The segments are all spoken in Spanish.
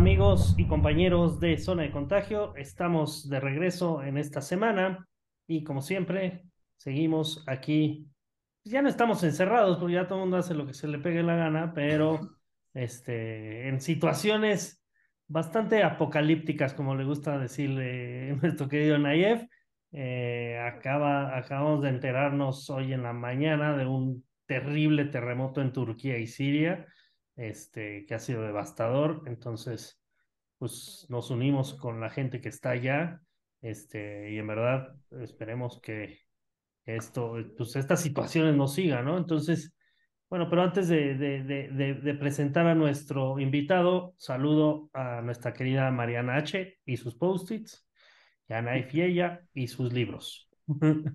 amigos y compañeros de Zona de Contagio? Estamos de regreso en esta semana y como siempre, seguimos aquí. Ya no estamos encerrados porque ya todo el mundo hace lo que se le pegue la gana, pero este, en situaciones bastante apocalípticas, como le gusta decirle nuestro querido Nayef. Eh, acaba, acabamos de enterarnos hoy en la mañana de un terrible terremoto en Turquía y Siria, este, que ha sido devastador. Entonces, pues nos unimos con la gente que está allá, este, y en verdad esperemos que esto, pues estas situaciones nos sigan, ¿no? Entonces, bueno, pero antes de, de, presentar a nuestro invitado, saludo a nuestra querida Mariana H. y sus post-its, y a Naif y ella y sus libros.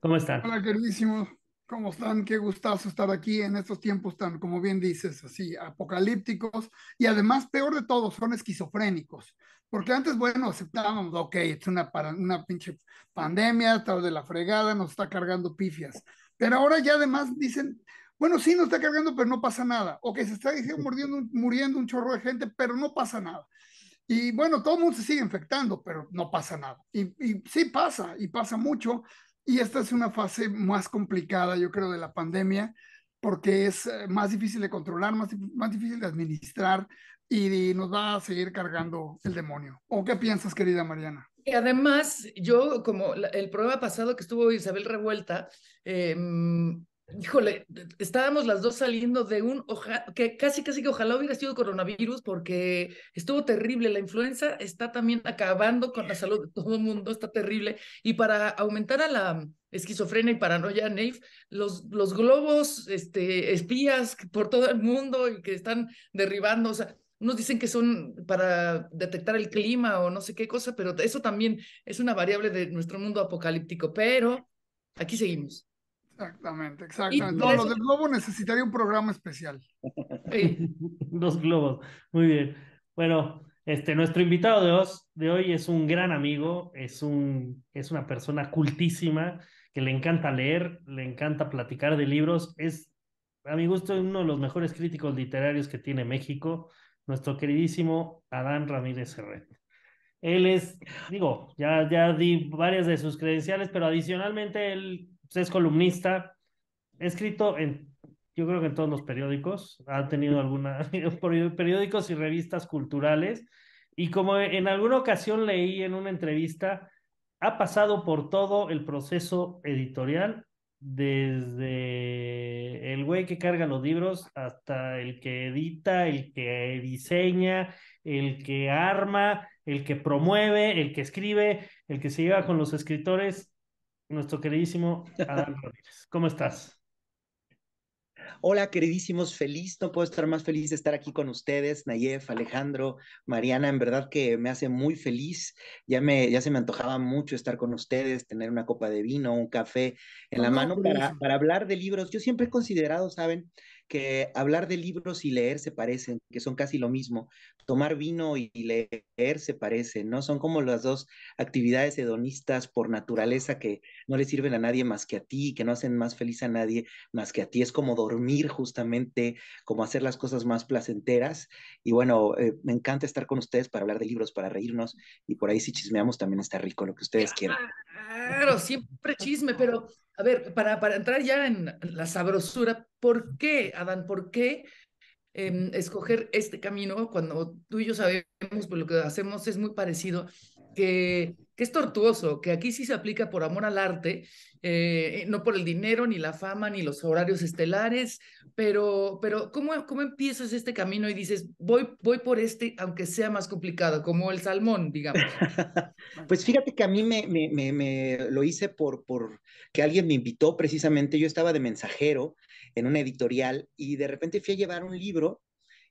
¿Cómo están? Hola, queridísimos. ¿Cómo están? Qué gustazo estar aquí en estos tiempos tan, como bien dices, así, apocalípticos. Y además, peor de todo, son esquizofrénicos. Porque antes, bueno, aceptábamos, ok, es una, una pinche pandemia, está de la fregada, nos está cargando pifias. Pero ahora ya además dicen, bueno, sí nos está cargando, pero no pasa nada. o que se está muriendo, muriendo un chorro de gente, pero no pasa nada. Y bueno, todo el mundo se sigue infectando, pero no pasa nada. Y, y sí pasa, y pasa mucho. Y esta es una fase más complicada, yo creo, de la pandemia, porque es eh, más difícil de controlar, más, difícil de administrar y, nos va a seguir cargando el demonio. ¿O qué piensas, querida Mariana? Y además, yo, como el programa pasado que estuvo Isabel Revuelta, em, Híjole, estábamos las dos saliendo de un, que casi, casi que ojalá hubiera sido coronavirus porque estuvo terrible. La influenza está también acabando con la salud de todo el mundo, está terrible. Y para aumentar a la esquizofrenia y paranoia, Neif, los, los globos este, espías por todo el mundo y que están derribando, o sea, unos dicen que son para detectar el clima o no sé qué cosa, pero eso también es una variable de nuestro mundo apocalíptico, pero aquí seguimos. Exactamente, exactamente. No, lo del globo necesitaría un programa especial. Sí. Los globos, muy bien. Bueno, este, nuestro invitado de hoy, de hoy es un gran amigo, es, un, es una persona cultísima que le encanta leer, le encanta platicar de libros. Es, a mi gusto, uno de los mejores críticos literarios que tiene México, nuestro queridísimo Adán Ramírez Herrera. Él es, digo, ya, ya di varias de sus credenciales, pero adicionalmente él pues, es columnista, he escrito en, yo creo que en todos los periódicos, ha tenido alguna, periódicos y revistas culturales, y como en alguna ocasión leí en una entrevista, ha pasado por todo el proceso editorial, desde el güey que carga los libros hasta el que edita, el que diseña, el que arma, el que promueve, el que escribe, el que se lleva con los escritores, nuestro queridísimo Adán Rodríguez. ¿Cómo estás? Hola, queridísimos, feliz, no puedo estar más feliz de estar aquí con ustedes, Nayef, Alejandro, Mariana, en verdad que me hace muy feliz, ya, me, ya se me antojaba mucho estar con ustedes, tener una copa de vino, un café en la mano para, para hablar de libros. Yo siempre he considerado, ¿saben? que hablar de libros y leer se parecen, que son casi lo mismo. Tomar vino y leer se parecen, ¿no? Son como las dos actividades hedonistas por naturaleza que no le sirven a nadie más que a ti, que no hacen más feliz a nadie más que a ti. Es como dormir justamente, como hacer las cosas más placenteras. Y bueno, eh, me encanta estar con ustedes para hablar de libros, para reírnos y por ahí si chismeamos también está rico lo que ustedes quieran. Claro, siempre chisme, pero a ver, para, para entrar ya en la sabrosura, ¿por qué, Adán? ¿Por qué em, escoger este camino cuando tú y yo sabemos que pues, lo que hacemos es muy parecido que, que es tortuoso, que aquí sí se aplica por amor al arte, eh, no por el dinero, ni la fama, ni los horarios estelares, pero, pero ¿cómo, ¿cómo empiezas este camino y dices, voy, voy por este, aunque sea más complicado, como el salmón, digamos? pues fíjate que a mí me, me, me, lo hice por, por que alguien me invitó precisamente, yo estaba de mensajero en una editorial y de repente fui a llevar un libro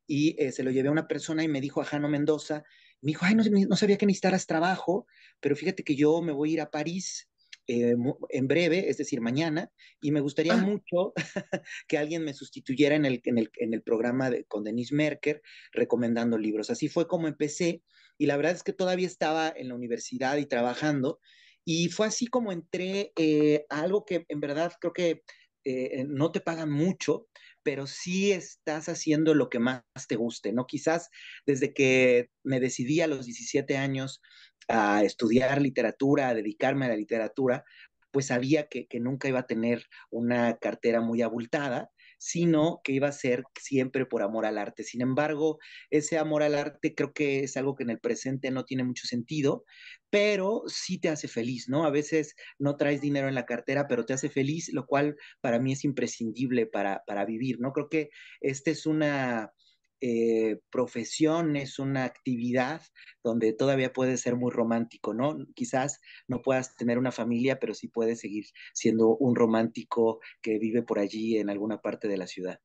y eh, se lo llevé a una persona y me dijo a Jano Mendoza, me dijo, ay, no, sabía que necesitaras trabajo, pero fíjate que yo me voy a ir a París eh, en breve, es decir, mañana, y me gustaría ah. mucho que alguien me sustituyera en el, en el, programa con Denise Merker recomendando libros. Así fue como empecé, y la verdad es que todavía estaba en la universidad y trabajando, y fue así como entré eh, a algo que en verdad creo que eh, no te pagan mucho, pero sí estás haciendo lo que más te guste, ¿no? Quizás desde que me decidí a los 17 años a estudiar literatura, a dedicarme a la literatura, pues sabía que, que nunca iba a tener una cartera muy abultada, sino que iba a ser siempre por amor al arte. Sin embargo, ese amor al arte creo que es algo que en el presente no tiene mucho sentido, pero sí te hace feliz, ¿no? A veces no traes dinero en la cartera, pero te hace feliz, lo cual para mí es imprescindible para, para vivir, ¿no? Creo que esta es una eh, profesión, es una actividad donde todavía puede ser muy romántico, ¿no? Quizás no puedas tener una familia, pero sí puedes seguir siendo un romántico que vive por allí en alguna parte de la ciudad.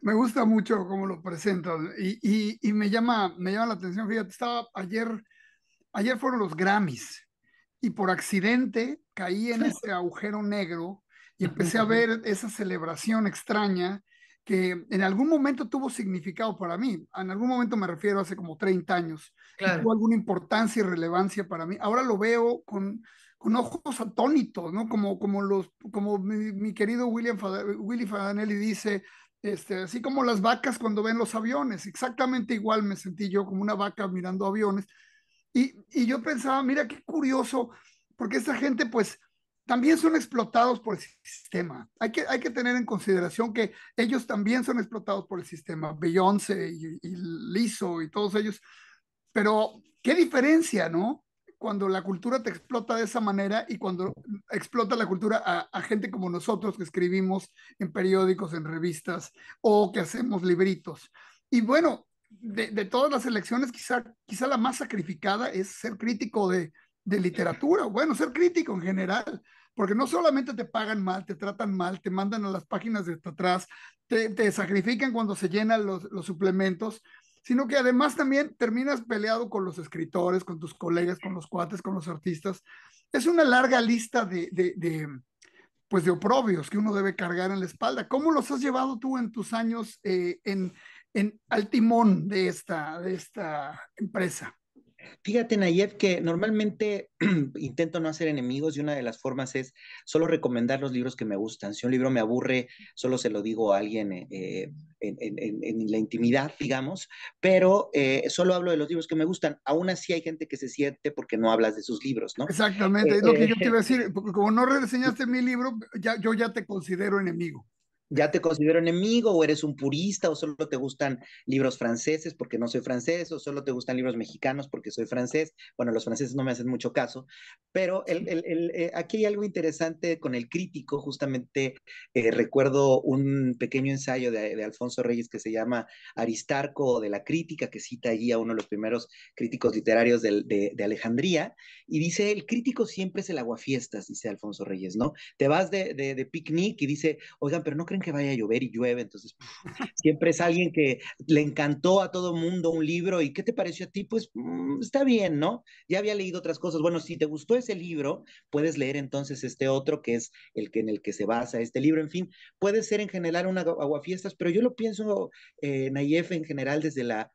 Me gusta mucho cómo lo presentas y, me, llama, me llama la atención, fíjate, estaba ayer, ayer fueron los Grammys y por accidente caí en ese agujero negro y empecé a ver esa celebración extraña que en algún momento tuvo significado para mí. En algún momento me refiero hace como 30 años. Tuvo alguna importancia y relevancia para mí. Ahora lo veo con, con ojos atónitos, ¿no? Como, como, los, como mi, querido William Willy Fadanelli dice, este, así como las vacas cuando ven los aviones. Exactamente igual me sentí yo como una vaca mirando aviones. Y, y yo pensaba, mira qué curioso, porque esta gente pues también son explotados por el sistema. Hay que, hay que tener en consideración que ellos también son explotados por el sistema, Beyoncé y, y Lizzo y todos ellos. Pero qué diferencia, ¿no? Cuando la cultura te explota de esa manera y cuando explota la cultura a, a gente como nosotros que escribimos en periódicos, en revistas o que hacemos libritos. Y bueno, de, de todas las elecciones, quizá, quizá la más sacrificada es ser crítico de, de literatura, bueno, ser crítico en general, porque no solamente te pagan mal, te tratan mal, te mandan a las páginas de atrás, te, sacrifican cuando se llenan los, suplementos, sino que además también terminas peleado con los escritores, con tus colegas, con los cuates, con los artistas. Es una larga lista de, pues de oprobios que uno debe cargar en la espalda. ¿Cómo los has llevado tú en tus años eh, en, al timón de esta, de esta empresa? Fíjate, Nayef, que normalmente intento no hacer enemigos y una de las formas es solo recomendar los libros que me gustan. Si un libro me aburre, solo se lo digo a alguien eh, eh, en, la intimidad, digamos, pero eh, solo hablo de los libros que me gustan. Aún así hay gente que se siente porque no hablas de sus libros, ¿no? Exactamente, es lo que yo te iba a decir. Porque como no reseñaste mi libro, ya, yo ya te considero enemigo ya te considero enemigo o eres un purista o solo te gustan libros franceses porque no soy francés o solo te gustan libros mexicanos porque soy francés. Bueno, los franceses no me hacen mucho caso, pero eh, aquí hay algo interesante con el crítico. Justamente eh, recuerdo un pequeño ensayo de, Alfonso Reyes que se llama Aristarco de la crítica, que cita allí a uno de los primeros críticos literarios de, Alejandría, y dice, el crítico siempre es el aguafiestas, dice Alfonso Reyes, ¿no? Te vas de, picnic y dice, oigan, pero no creen que vaya a llover y llueve, entonces siempre es alguien que le encantó a todo mundo un libro y ¿qué te pareció a ti? Pues mm, está bien, ¿no? Ya había leído otras cosas. Bueno, si te gustó ese libro, puedes leer entonces este otro que es el que en el que se basa este libro. En fin, puede ser en general una aguafiestas, pero yo lo pienso, eh, Nayef, en general desde la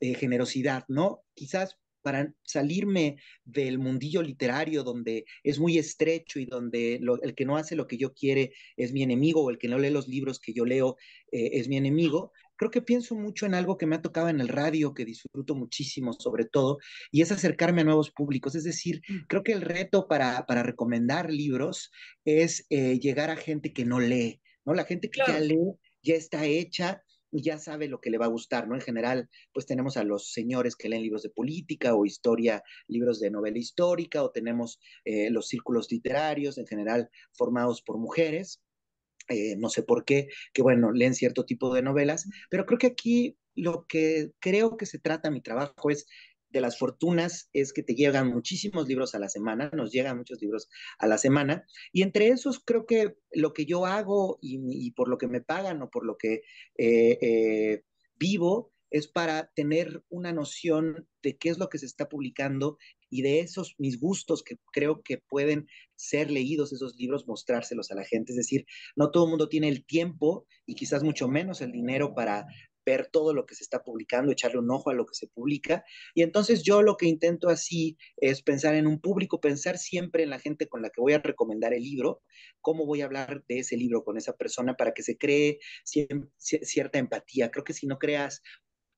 eh, generosidad, ¿no? Quizás para salirme del mundillo literario donde es muy estrecho y donde el que no hace lo que yo quiere es mi enemigo o el que no lee los libros que yo leo eh, es mi enemigo, creo que pienso mucho en algo que me ha tocado en el radio, que disfruto muchísimo sobre todo, y es acercarme a nuevos públicos. Es decir, mm. creo que el reto para, recomendar libros es eh, llegar a gente que no lee, ¿no? La gente que ya lee ya está hecha ya sabe lo que le va a gustar, ¿no? En general, pues tenemos a los señores que leen libros de política o historia, libros de novela histórica, o tenemos eh, los círculos literarios, en general formados por mujeres, eh, no sé por qué, que bueno, leen cierto tipo de novelas, pero creo que aquí lo que creo que se trata mi trabajo es de las fortunas es que te llegan muchísimos libros a la semana, nos llegan muchos libros a la semana, y entre esos creo que lo que yo hago y, por lo que me pagan o por lo que eh, eh, vivo es para tener una noción de qué es lo que se está publicando y de esos mis gustos que creo que pueden ser leídos esos libros, mostrárselos a la gente. Es decir, no todo el mundo tiene el tiempo y quizás mucho menos el dinero para ver todo lo que se está publicando, echarle un ojo a lo que se publica. Y entonces yo lo que intento así es pensar en un público, pensar siempre en la gente con la que voy a recomendar el libro, cómo voy a hablar de ese libro con esa persona para que se cree cierta empatía. Creo que si no creas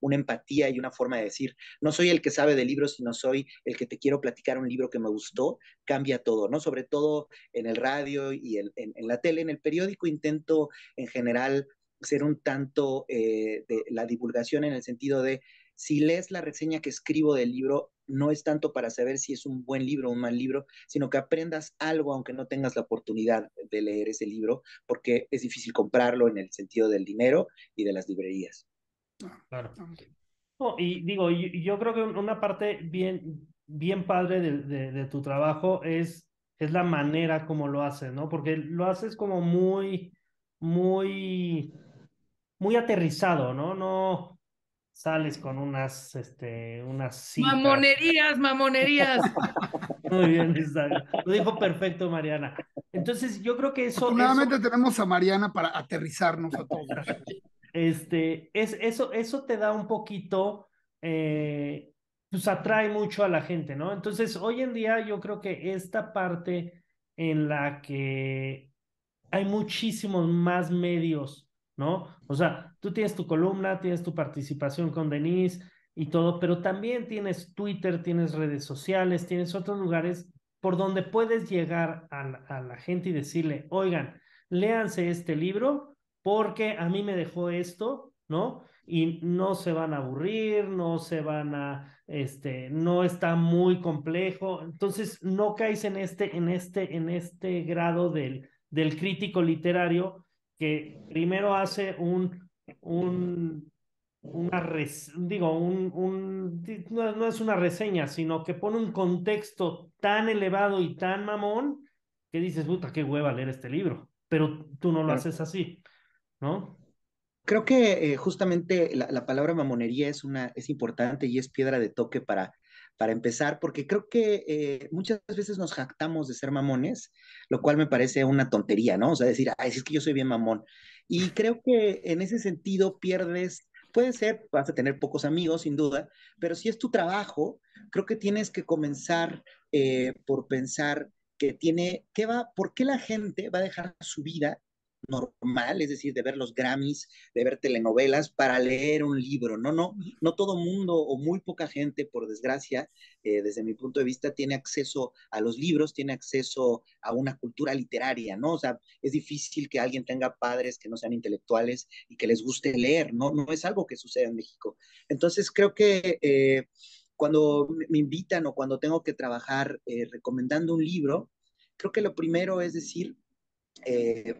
una empatía y una forma de decir, no soy el que sabe de libros, sino soy el que te quiero platicar un libro que me gustó, cambia todo, ¿no? Sobre todo en el radio y en, en la tele, en el periódico intento en general ser un tanto eh, de la divulgación en el sentido de si lees la reseña que escribo del libro, no es tanto para saber si es un buen libro o un mal libro, sino que aprendas algo aunque no tengas la oportunidad de leer ese libro, porque es difícil comprarlo en el sentido del dinero y de las librerías. Ah, claro. Ah, y digo, yo, yo, creo que una parte bien, bien padre de, tu trabajo es, es la manera como lo haces, ¿no? Porque lo haces como muy, muy muy aterrizado, ¿no? No sales con unas, este, unas... Mamonerías, mamonerías. muy bien, Lo dijo perfecto Mariana. Entonces, yo creo que eso... Nuevamente tenemos a Mariana para aterrizarnos a todos. Este, es, eso, eso te da un poquito, eh, pues atrae mucho a la gente, ¿no? Entonces, hoy en día yo creo que esta parte en la que hay muchísimos más medios ¿no? O sea, tú tienes tu columna, tienes tu participación con Denise y todo, pero también tienes Twitter, tienes redes sociales, tienes otros lugares por donde puedes llegar a la, a la gente y decirle, oigan, léanse este libro porque a mí me dejó esto, ¿no? Y no se van a aburrir, no se van a, este, no está muy complejo. Entonces, no caes en este, en este, en este grado del, del crítico literario que primero hace un, un una digo, un, un no, es una reseña, sino que pone un contexto tan elevado y tan mamón que dices, puta, qué hueva leer este libro, pero tú no lo haces así, ¿no? Creo que eh, justamente la, la, palabra mamonería es, una, es importante y es piedra de toque para para empezar, porque creo que eh, muchas veces nos jactamos de ser mamones, lo cual me parece una tontería, ¿no? O sea, decir, ay, es que yo soy bien mamón. Y creo que en ese sentido pierdes puede ser, vas a tener pocos amigos, sin duda, pero si es tu trabajo, creo que tienes que comenzar eh, por pensar que tiene, ¿qué va? ¿Por qué la gente va a dejar su vida normal, es decir, de ver los Grammys, de ver telenovelas, para leer un libro. No, no, no todo mundo o muy poca gente, por desgracia, eh, desde mi punto de vista, tiene acceso a los libros, tiene acceso a una cultura literaria, ¿no? O sea, es difícil que alguien tenga padres que no sean intelectuales y que les guste leer, ¿no? No es algo que suceda en México. Entonces, creo que... Eh, cuando me invitan o cuando tengo que trabajar eh, recomendando un libro, creo que lo primero es decir,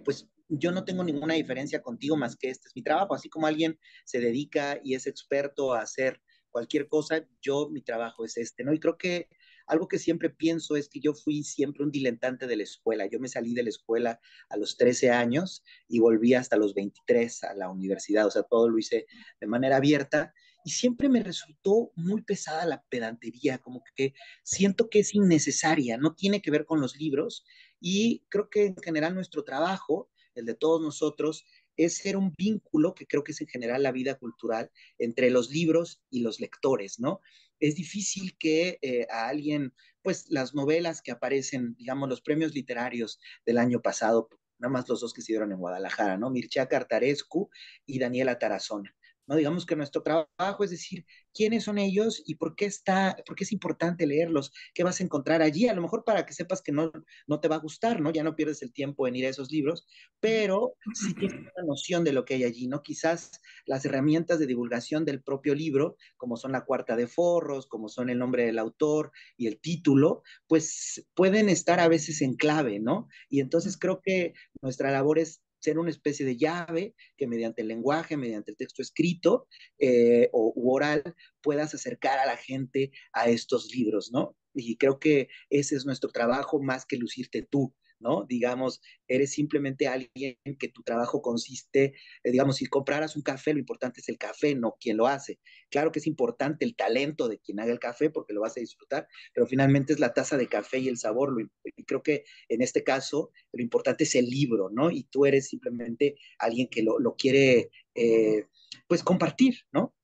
pues yo no tengo ninguna diferencia contigo más que este es mi trabajo, así como alguien se dedica y es experto a hacer cualquier cosa, yo mi trabajo es este, ¿no? Y creo que algo que siempre pienso es que yo fui siempre un dilentante de la escuela. Yo me salí de la escuela a los 13 años y volví hasta los 23 a la universidad, o sea, todo lo hice de manera abierta y siempre me resultó muy pesada la pedantería, como que siento que es innecesaria, no tiene que ver con los libros y creo que en general nuestro trabajo el de todos nosotros, es ser un vínculo, que creo que es en general la vida cultural, entre los libros y los lectores, ¿no? Es difícil que eh, a alguien, pues las novelas que aparecen, digamos, los premios literarios del año pasado, nada más los dos que se dieron en Guadalajara, ¿no? Mircea Cartarescu y Daniela Tarazona. Digamos que nuestro trabajo es decir quiénes son ellos y por qué está, por es importante leerlos, qué vas a encontrar allí, a lo mejor para que sepas que no, no te va a gustar, ¿no? Ya no pierdes el tiempo en ir a esos libros, pero si tienes una noción de lo que hay allí, ¿no? Quizás las herramientas de divulgación del propio libro, como son la cuarta de forros, como son el nombre del autor y el título, pues pueden estar a veces en clave, ¿no? Y entonces creo que nuestra labor es ser una especie de llave que mediante el lenguaje, mediante el texto escrito eh, o u oral, puedas acercar a la gente a estos libros, ¿no? Y creo que ese es nuestro trabajo más que lucirte tú, ¿no? Digamos, eres simplemente alguien que tu trabajo consiste, eh, digamos, si compraras un café, lo importante es el café, no quien lo hace. Claro que es importante el talento de quien haga el café porque lo vas a disfrutar, pero finalmente es la taza de café y el sabor. Lo, y creo que en este caso lo importante es el libro, ¿no? Y tú eres simplemente alguien que lo, quiere, eh, pues, compartir, ¿no?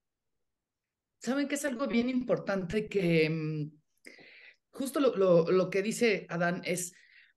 Saben que es algo bien importante que... Mm, justo lo, lo que dice Adán es,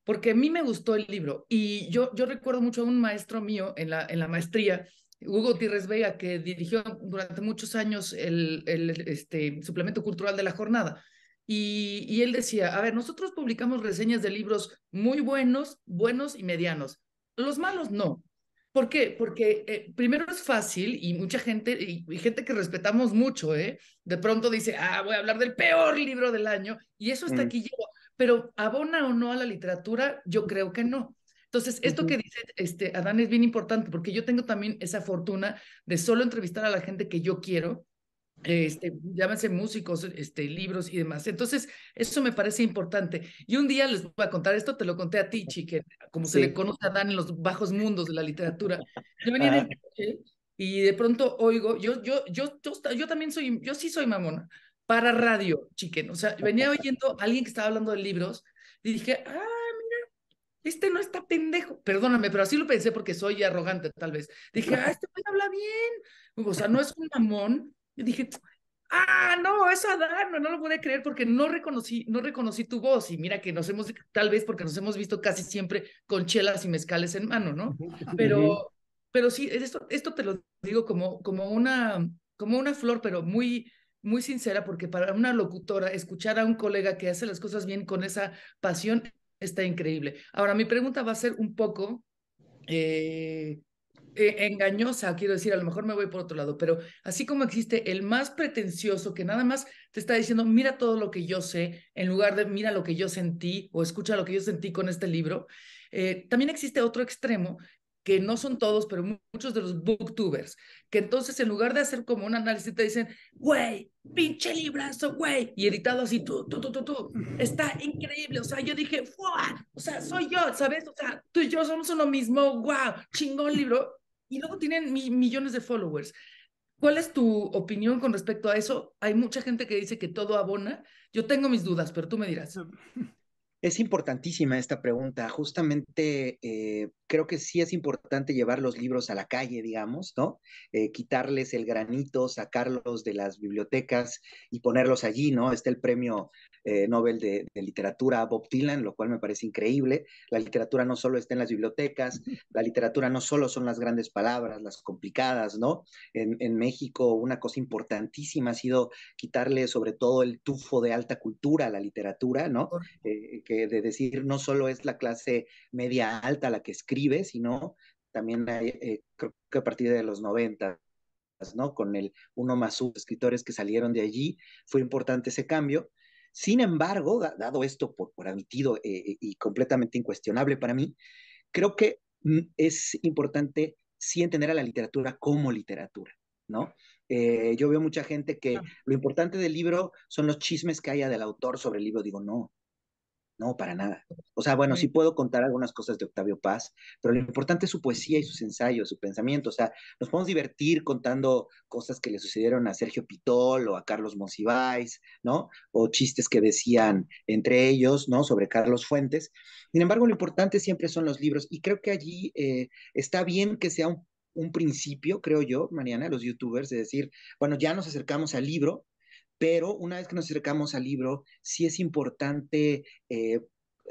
porque a mí me gustó el libro y yo, yo recuerdo mucho a un maestro mío en la, en la maestría, Hugo Tires Vega, que dirigió durante muchos años el, el este, suplemento cultural de la jornada. Y, él decía, a ver, nosotros publicamos reseñas de libros muy buenos, buenos y medianos. Los malos no. ¿Por qué? Porque eh, primero es fácil y mucha gente, y, gente que respetamos mucho, ¿eh? de pronto dice, ah, voy a hablar del peor libro del año y eso hasta mm. aquí lleva pero ¿abona o no a la literatura? Yo creo que no. Entonces, esto que dice este, Adán es bien importante porque yo tengo también esa fortuna de solo entrevistar a la gente que yo quiero, este, llámense músicos, este, libros y demás. Entonces, eso me parece importante. Y un día les voy a contar esto, te lo conté a Tichi, que como se le conoce a Adán en los bajos mundos de la literatura. Yo venía de ah. y de pronto oigo, yo, yo, yo, yo, yo también soy, yo sí soy mamona para radio, chiquen. O sea, venía oyendo a alguien que estaba hablando de libros y dije, ah, mira, este no está pendejo. Perdóname, pero así lo pensé porque soy arrogante, tal vez. Dije, ah, este habla bien. O sea, no es un mamón. Y dije, ah, no, es Adán, no, no lo a creer porque no reconocí, no reconocí tu voz. Y mira que nos hemos, tal vez porque nos hemos visto casi siempre con chelas y mezcales en mano, ¿no? Pero, pero sí, esto, esto te lo digo como, como, una, como una flor, pero muy muy sincera porque para una locutora escuchar a un colega que hace las cosas bien con esa pasión está increíble. Ahora, mi pregunta va a ser un poco eh, eh, engañosa, quiero decir, a lo mejor me voy por otro lado, pero así como existe el más pretencioso que nada más te está diciendo, mira todo lo que yo sé, en lugar de mira lo que yo sentí o escucha lo que yo sentí con este libro, eh, también existe otro extremo que no son todos, pero muchos de los booktubers, que entonces en lugar de hacer como un análisis te dicen, güey, pinche librazo, güey, y editado así, tú, tú, tú, tú, tú, está increíble, o sea, yo dije, ¡Fua! o sea, soy yo, ¿sabes? O sea, tú y yo somos uno mismo, wow, chingón libro, y luego tienen millones de followers. ¿Cuál es tu opinión con respecto a eso? Hay mucha gente que dice que todo abona. Yo tengo mis dudas, pero tú me dirás. Es importantísima esta pregunta. Justamente eh, creo que sí es importante llevar los libros a la calle, digamos, ¿no? Eh, quitarles el granito, sacarlos de las bibliotecas y ponerlos allí, ¿no? Está el premio eh, Nobel de, literatura Bob Dylan, lo cual me parece increíble. La literatura no solo está en las bibliotecas, la literatura no solo son las grandes palabras, las complicadas, ¿no? En, México una cosa importantísima ha sido quitarle sobre todo el tufo de alta cultura a la literatura, ¿no? Eh, que de decir no solo es la clase media alta la que escribe, sino también eh, creo que a partir de los 90 ¿no? Con el uno más sus escritores que salieron de allí, fue importante ese cambio. Sin embargo, dado esto por, admitido eh, y completamente incuestionable para mí, creo que mm, es importante sí entender a la literatura como literatura, ¿no? Eh, yo veo mucha gente que lo importante del libro son los chismes que haya del autor sobre el libro. Digo, no, no, para nada. O sea, bueno, sí puedo contar algunas cosas de Octavio Paz, pero lo importante es su poesía y sus ensayos, su pensamiento. O sea, nos podemos divertir contando cosas que le sucedieron a Sergio Pitol o a Carlos Monsiváis, ¿no? O chistes que decían entre ellos, ¿no? Sobre Carlos Fuentes. Sin embargo, lo importante siempre son los libros y creo que allí eh, está bien que sea un un principio, creo yo, Mariana, los youtubers, de decir, bueno, ya nos acercamos al libro, pero una vez que nos acercamos al libro, sí es importante eh,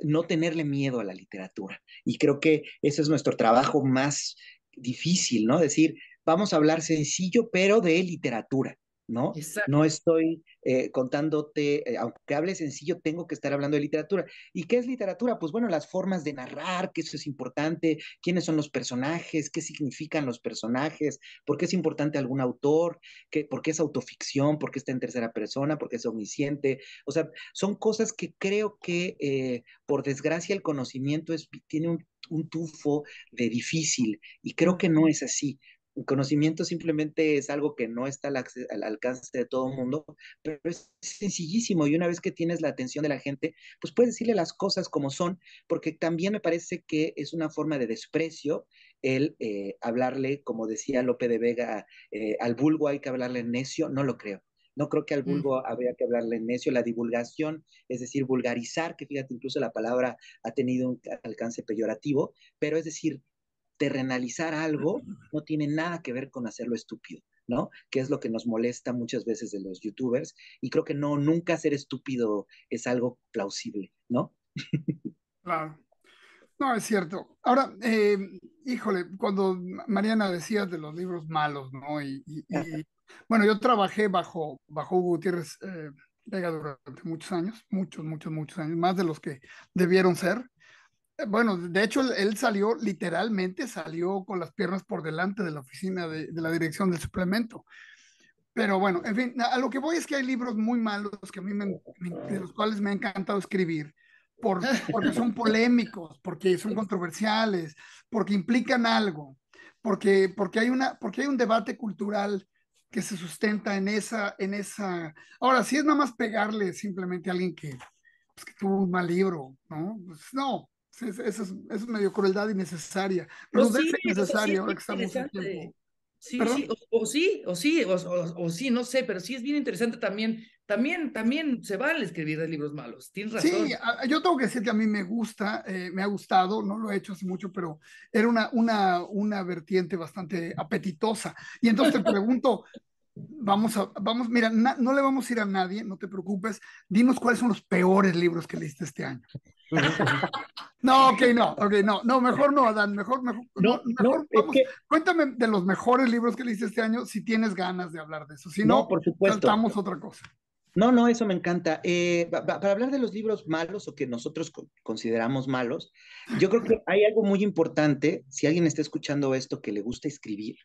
no tenerle miedo a la literatura. Y creo que ese es nuestro trabajo más difícil, ¿no? Decir, vamos a hablar sencillo, pero de literatura. ¿no? No estoy eh, contándote, eh, aunque hable sencillo, tengo que estar hablando de literatura. ¿Y qué es literatura? Pues bueno, las formas de narrar, que eso es importante, quiénes son los personajes, qué significan los personajes, por qué es importante algún autor, ¿Qué, por qué es autoficción, por qué está en tercera persona, por qué es omnisciente. O sea, son cosas que creo que, eh, por desgracia, el conocimiento es, tiene un un tufo de difícil y creo que no es así conocimiento simplemente es algo que no está al, alcance de todo el mundo, pero es sencillísimo y una vez que tienes la atención de la gente, pues puedes decirle las cosas como son, porque también me parece que es una forma de desprecio el eh, hablarle, como decía Lope de Vega, eh, al vulgo hay que hablarle necio, no lo creo. No creo que al mm. vulgo habría que hablarle en necio. La divulgación, es decir, vulgarizar, que fíjate, incluso la palabra ha tenido un alcance peyorativo, pero es decir, terrenalizar algo no tiene nada que ver con hacerlo estúpido, ¿no? Que es lo que nos molesta muchas veces de los youtubers. Y creo que no, nunca ser estúpido es algo plausible, ¿no? Claro. No, es cierto. Ahora, eh, híjole, cuando Mariana decía de los libros malos, ¿no? Y, bueno, yo trabajé bajo, bajo Hugo Gutiérrez eh, durante muchos años, muchos, muchos, muchos años, más de los que debieron ser. Bueno, de hecho, él, salió, literalmente salió con las piernas por delante de la oficina de, la dirección del suplemento. Pero bueno, en fin, a lo que voy es que hay libros muy malos que a mí me, de los cuales me ha encantado escribir, por, porque son polémicos, porque son controversiales, porque implican algo, porque, porque, hay, una, porque hay un debate cultural que se sustenta en esa, en esa. Ahora, si es nada más pegarle simplemente a alguien que, pues, que tuvo un mal libro, ¿no? Pues no, eso es, medio crueldad innecesaria. sé pues si es necesario Sí, o, sí, o sí, o, sí, no sé, pero sí es bien interesante también, también, también se vale escribir de libros malos, tienes razón. Sí, yo tengo que decir que a mí me gusta, eh, me ha gustado, no lo he hecho hace mucho, pero era una, una, una vertiente bastante apetitosa. Y entonces te pregunto, vamos a, vamos, mira, no le vamos a ir a nadie, no te preocupes. Dinos cuáles son los peores libros que leíste este año. no, ok, no, ok, no, no, mejor no, Adán, mejor, mejor, no, mejor cuéntame de los mejores libros que leíste este año, si tienes ganas de hablar de eso, si no, por supuesto. otra cosa. No, no, eso me encanta. Eh, para hablar de los libros malos o que nosotros consideramos malos, yo creo que hay algo muy importante, si alguien está escuchando esto que le gusta escribir,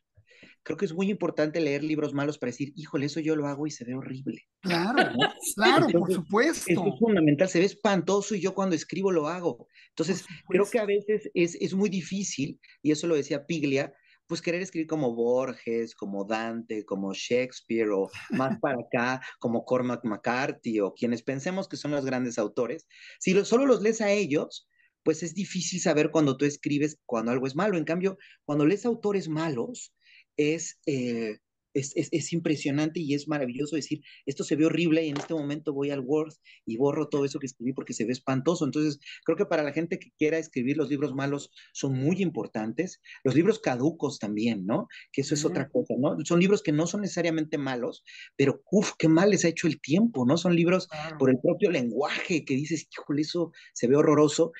creo que es muy importante leer libros malos para decir, híjole, eso yo lo hago y se ve horrible. Claro, claro, por supuesto. Eso es fundamental, se ve espantoso y yo cuando escribo lo hago. Entonces, creo que a veces es, es muy difícil, y eso lo decía Piglia, pues querer escribir como Borges, como Dante, como Shakespeare o más para acá, como Cormac McCarthy o quienes pensemos que son los grandes autores, si solo los lees a ellos, pues es difícil saber cuando tú escribes cuando algo es malo. En cambio, cuando lees autores malos, eh, es, impresionante y es maravilloso decir, esto se ve horrible y en este momento voy al Word y borro todo eso que escribí porque se ve espantoso. Entonces, creo que para la gente que quiera escribir, los libros malos son muy importantes. Los libros caducos también, ¿no? Que eso es otra cosa, ¿no? Son libros que no son necesariamente malos, pero uff, qué mal les ha hecho el tiempo, ¿no? Son libros por el propio lenguaje que dices, híjole, eso se ve horroroso.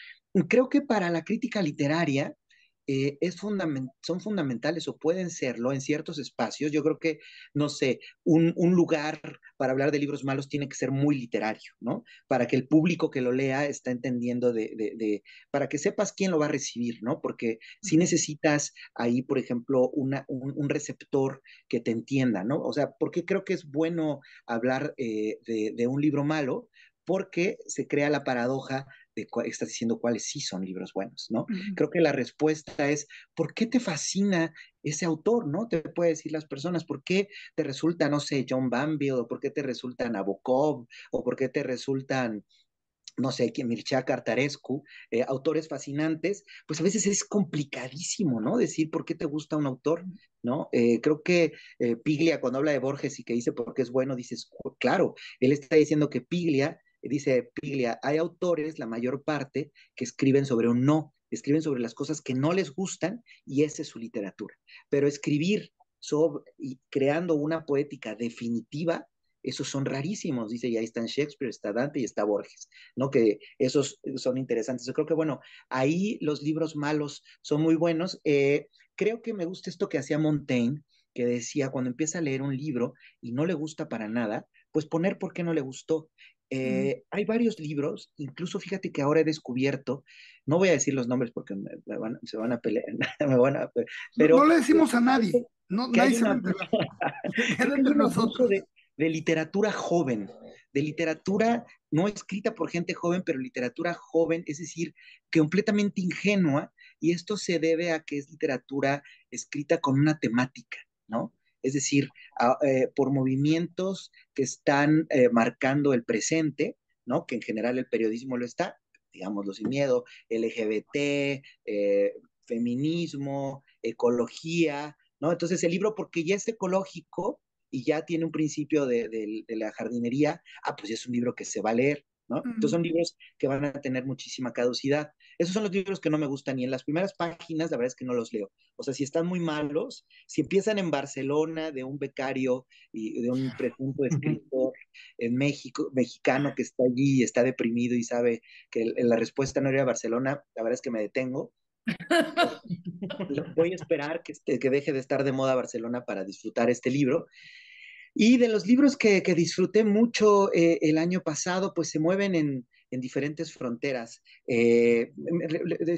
Creo que para la crítica literaria, eh, son fundamentales o pueden serlo en ciertos espacios. Yo creo que, no sé, un, lugar para hablar de libros malos tiene que ser muy literario, ¿no? Para que el público que lo lea está entendiendo de, de, para que sepas quién lo va a recibir, ¿no? Porque si necesitas ahí, por ejemplo, un, receptor que te entienda, ¿no? O sea, porque creo que es bueno hablar eh, de un libro malo? porque se crea la paradoja estás diciendo cuáles sí son libros buenos, ¿no? Creo que la respuesta es, ¿por qué te fascina ese autor, ¿no? Te puede decir las personas, ¿por qué te resulta, no sé, John Banville o por qué te resulta Nabokov, o por qué te resultan no sé, qué Mircea Cartarescu, eh, autores fascinantes, pues a veces es complicadísimo, ¿no? Decir por qué te gusta un autor, ¿no? Eh, creo que eh, Piglia, cuando habla de Borges y que dice por qué es bueno, dices, claro, él está diciendo que Piglia eh, dice Piglia, hay autores, la mayor parte, que escriben sobre un no, escriben sobre las cosas que no les gustan y esa es su literatura. Pero escribir sobre, y creando una poética definitiva, esos son rarísimos, dice, y ahí están Shakespeare, está Dante y está Borges, ¿no? Que esos son interesantes. Yo creo que, bueno, ahí los libros malos son muy buenos. Eh, creo que me gusta esto que hacía Montaigne, que decía, cuando empieza a leer un libro y no le gusta para nada, pues poner por qué no le gustó. Mm. Eh, hay varios libros, incluso fíjate que ahora he descubierto, no voy a decir los nombres porque se van a pelear, me van a, pero, no, le decimos a nadie, no, nadie se va a nosotros. De, de literatura joven, de literatura no escrita por gente joven, pero literatura joven, es decir, completamente ingenua, y esto se debe a que es literatura escrita con una temática, ¿no? es decir, eh, por movimientos que están eh, marcando el presente, ¿no? Que en general el periodismo lo está, digámoslo sin miedo, LGBT, eh, feminismo, ecología, ¿no? Entonces el libro, porque ya es ecológico y ya tiene un principio de, la jardinería, ah, pues es un libro que se va a leer, ¿no? Entonces son libros que van a tener muchísima caducidad. Esos son los libros que no me gustan y en las primeras páginas la verdad es que no los leo. O sea, si están muy malos, si empiezan en Barcelona de un becario y de un presunto escritor en México, mexicano que está allí y está deprimido y sabe que la respuesta no era Barcelona, la verdad es que me detengo. Voy a esperar este, que, deje de estar de moda Barcelona para disfrutar este libro. Y de los libros que, disfruté mucho eh, el año pasado, pues se mueven en, en diferentes fronteras. Eh,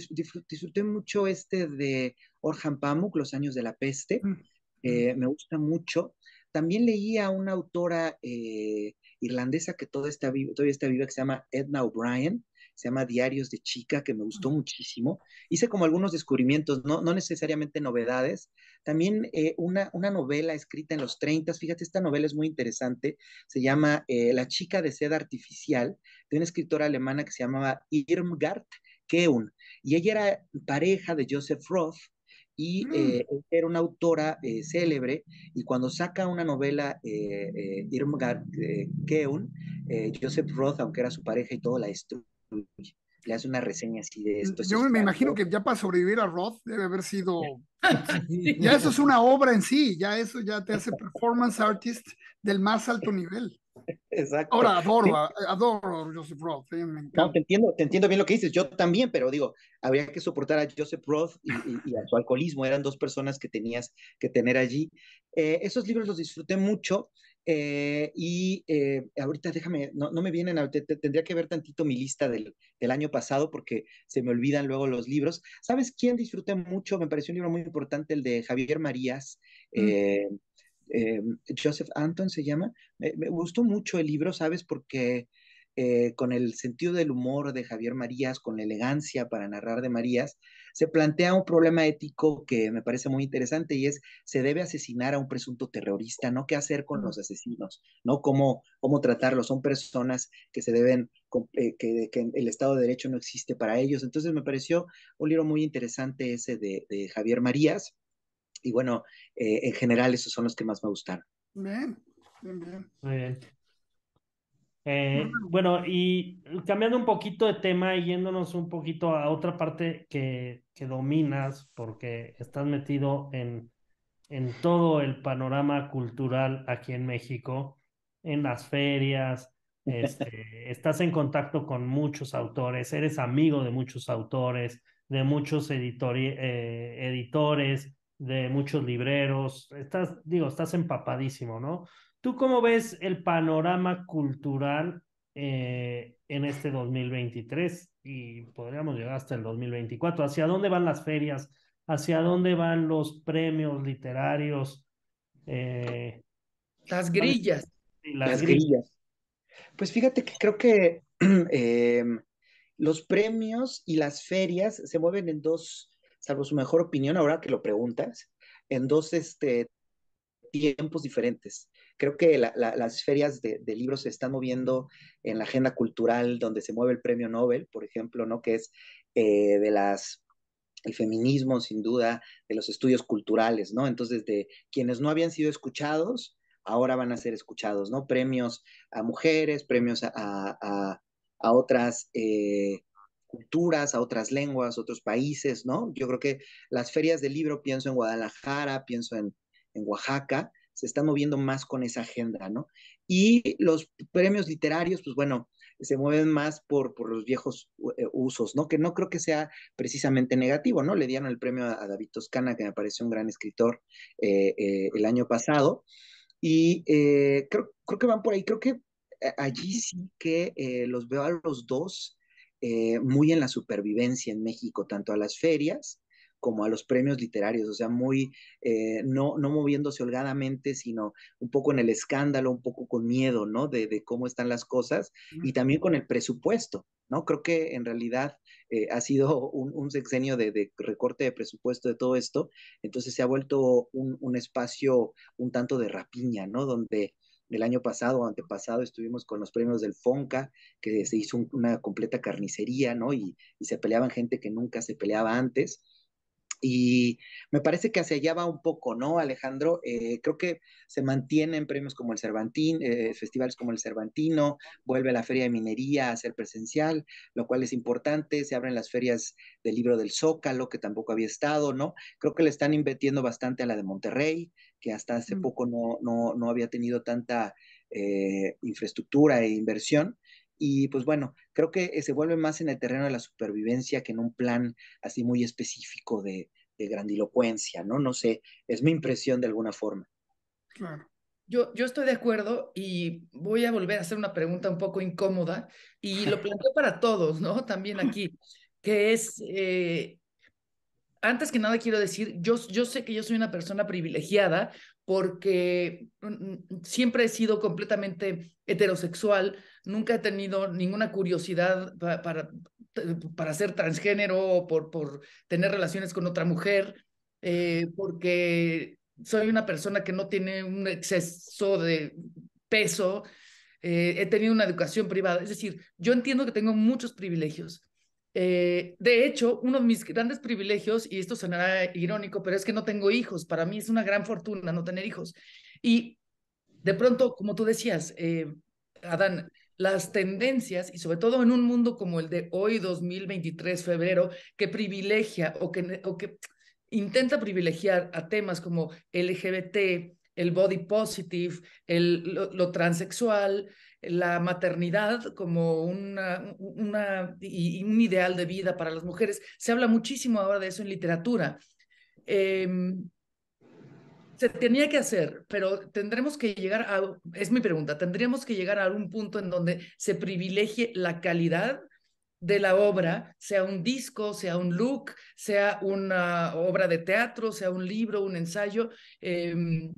disfruté mucho este de Orhan Pamuk, Los años de la peste, mm, eh, mm. me gusta mucho. También leí a una autora eh, irlandesa que está todavía está viva, que se llama Edna O'Brien, se llama Diarios de Chica, que me gustó muchísimo. Hice como algunos descubrimientos, no, no necesariamente novedades. También eh, una, una novela escrita en los 30, fíjate, esta novela es muy interesante, se llama eh, La Chica de Seda Artificial, de una escritora alemana que se llamaba Irmgard Keun, y ella era pareja de Joseph Roth, y mm. eh, era una autora célebre y cuando saca una novela eh, Irmgard Keun, Joseph Roth, aunque era su pareja y todo, la destruye le hace una reseña así de esto. Yo me, imagino que ya para sobrevivir a Roth debe haber sido. ya eso es una obra en sí, ya eso ya te hace performance artist del más alto nivel. Exacto. Ahora adoro, adoro a Joseph Roth. Eh, te entiendo, te entiendo bien lo que dices. Yo también, pero digo, habría que soportar a Joseph Roth y, a su alcoholismo. Eran dos personas que tenías que tener allí. Eh, esos libros los disfruté mucho. Eh, y eh, ahorita déjame, no, me vienen, tendría que ver tantito mi lista del, año pasado porque se me olvidan luego los libros. ¿Sabes quién disfruté mucho? Me pareció un libro muy importante, el de Javier Marías. Mm. Eh, Joseph Anton se llama. me, gustó mucho el libro, ¿sabes? Porque eh, con el sentido del humor de Javier Marías, con la elegancia para narrar de Marías, se plantea un problema ético que me parece muy interesante y es, ¿se debe asesinar a un presunto terrorista? ¿No qué hacer con los asesinos? ¿No cómo, cómo tratarlos? Son personas que se deben, eh, que, el Estado de Derecho no existe para ellos. Entonces me pareció un libro muy interesante ese de, Javier Marías. Y bueno, eh, en general esos son los que más me gustaron. bien. Muy bien. Eh, bueno, y cambiando un poquito de tema y yéndonos un poquito a otra parte que, que dominas, porque estás metido en, en, todo el panorama cultural aquí en México, en las ferias, este, estás en contacto con muchos autores, eres amigo de muchos autores, de muchos eh, editores, de muchos libreros, estás, digo, estás empapadísimo, ¿no? ¿Tú cómo ves el panorama cultural eh, en este 2023 y podríamos llegar hasta el 2024? ¿Hacia dónde van las ferias? ¿Hacia dónde van los premios literarios? Eh, las grillas. Las, grillas. Pues fíjate que creo que em, los premios y las ferias se mueven en dos, salvo su mejor opinión ahora que lo preguntas, en dos este, tiempos diferentes. Creo que las ferias de, libros se están moviendo en la agenda cultural donde se mueve el premio Nobel, por ejemplo, ¿no? Que es eh, de las el feminismo, sin duda, de los estudios culturales, ¿no? Entonces, de quienes no habían sido escuchados, ahora van a ser escuchados, ¿no? Premios a mujeres, premios a, otras eh, culturas, a otras lenguas, otros países, ¿no? Yo creo que las ferias de libro, pienso en Guadalajara, pienso en Oaxaca, se está moviendo más con esa agenda, ¿no? Y los premios literarios, pues bueno, se mueven más por, los viejos eh, usos, ¿no? Que no creo que sea precisamente negativo, ¿no? Le dieron el premio a, David Toscana, que me parece un gran escritor eh, eh, el año pasado, y creo, creo que van por ahí, creo que allí sí que los veo a los dos muy en la supervivencia en México, tanto a las ferias como a los premios literarios, o sea, muy, eh, no, no moviéndose holgadamente, sino un poco en el escándalo, un poco con miedo, ¿no? De, de cómo están las cosas y también con el presupuesto, ¿no? Creo que en realidad eh, ha sido un, un sexenio de, de, recorte de presupuesto de todo esto, entonces se ha vuelto un, un espacio un tanto de rapiña, ¿no? Donde el año pasado o antepasado estuvimos con los premios del FONCA, que se hizo una completa carnicería, ¿no? Y, y, se peleaban gente que nunca se peleaba antes. Y me parece que hacia allá va un poco, ¿no, Alejandro? Eh, creo que se mantienen premios como el Cervantino, eh, festivales como el Cervantino, vuelve la Feria de Minería a ser presencial, lo cual es importante, se abren las ferias del libro del Zócalo, que tampoco había estado, ¿no? Creo que le están invirtiendo bastante a la de Monterrey, que hasta hace mm. poco no, había tenido tanta eh, infraestructura e inversión. Y pues bueno, creo que se vuelve más en el terreno de la supervivencia que en un plan así muy específico de, de grandilocuencia, ¿no? No sé, es mi impresión de alguna forma. Claro. Yo, yo estoy de acuerdo y voy a volver a hacer una pregunta un poco incómoda y lo planteo para todos, ¿no? También aquí, que es, eh, antes que nada quiero decir, yo, yo sé que yo soy una persona privilegiada, porque mm, siempre he sido completamente heterosexual, nunca he tenido ninguna curiosidad para, para, ser transgénero o por, por tener relaciones con otra mujer, eh, porque soy una persona que no tiene un exceso de peso, eh, he tenido una educación privada, es decir, yo entiendo que tengo muchos privilegios, eh, de hecho, uno de mis grandes privilegios, y esto sonará irónico, pero es que no tengo hijos. Para mí es una gran fortuna no tener hijos. Y de pronto, como tú decías, eh, Adán, las tendencias, y sobre todo en un mundo como el de hoy, 2023, febrero, que privilegia o que, intenta privilegiar a temas como LGBT, el body positive, el, lo, lo transexual, la maternidad como una, un ideal de vida para las mujeres. Se habla muchísimo ahora de eso en literatura. Em, se tenía que hacer, pero tendremos que llegar a, es mi pregunta, tendríamos que llegar a un punto en donde se privilegie la calidad de la obra, sea un disco, sea un look, sea una obra de teatro, sea un libro, un ensayo, em,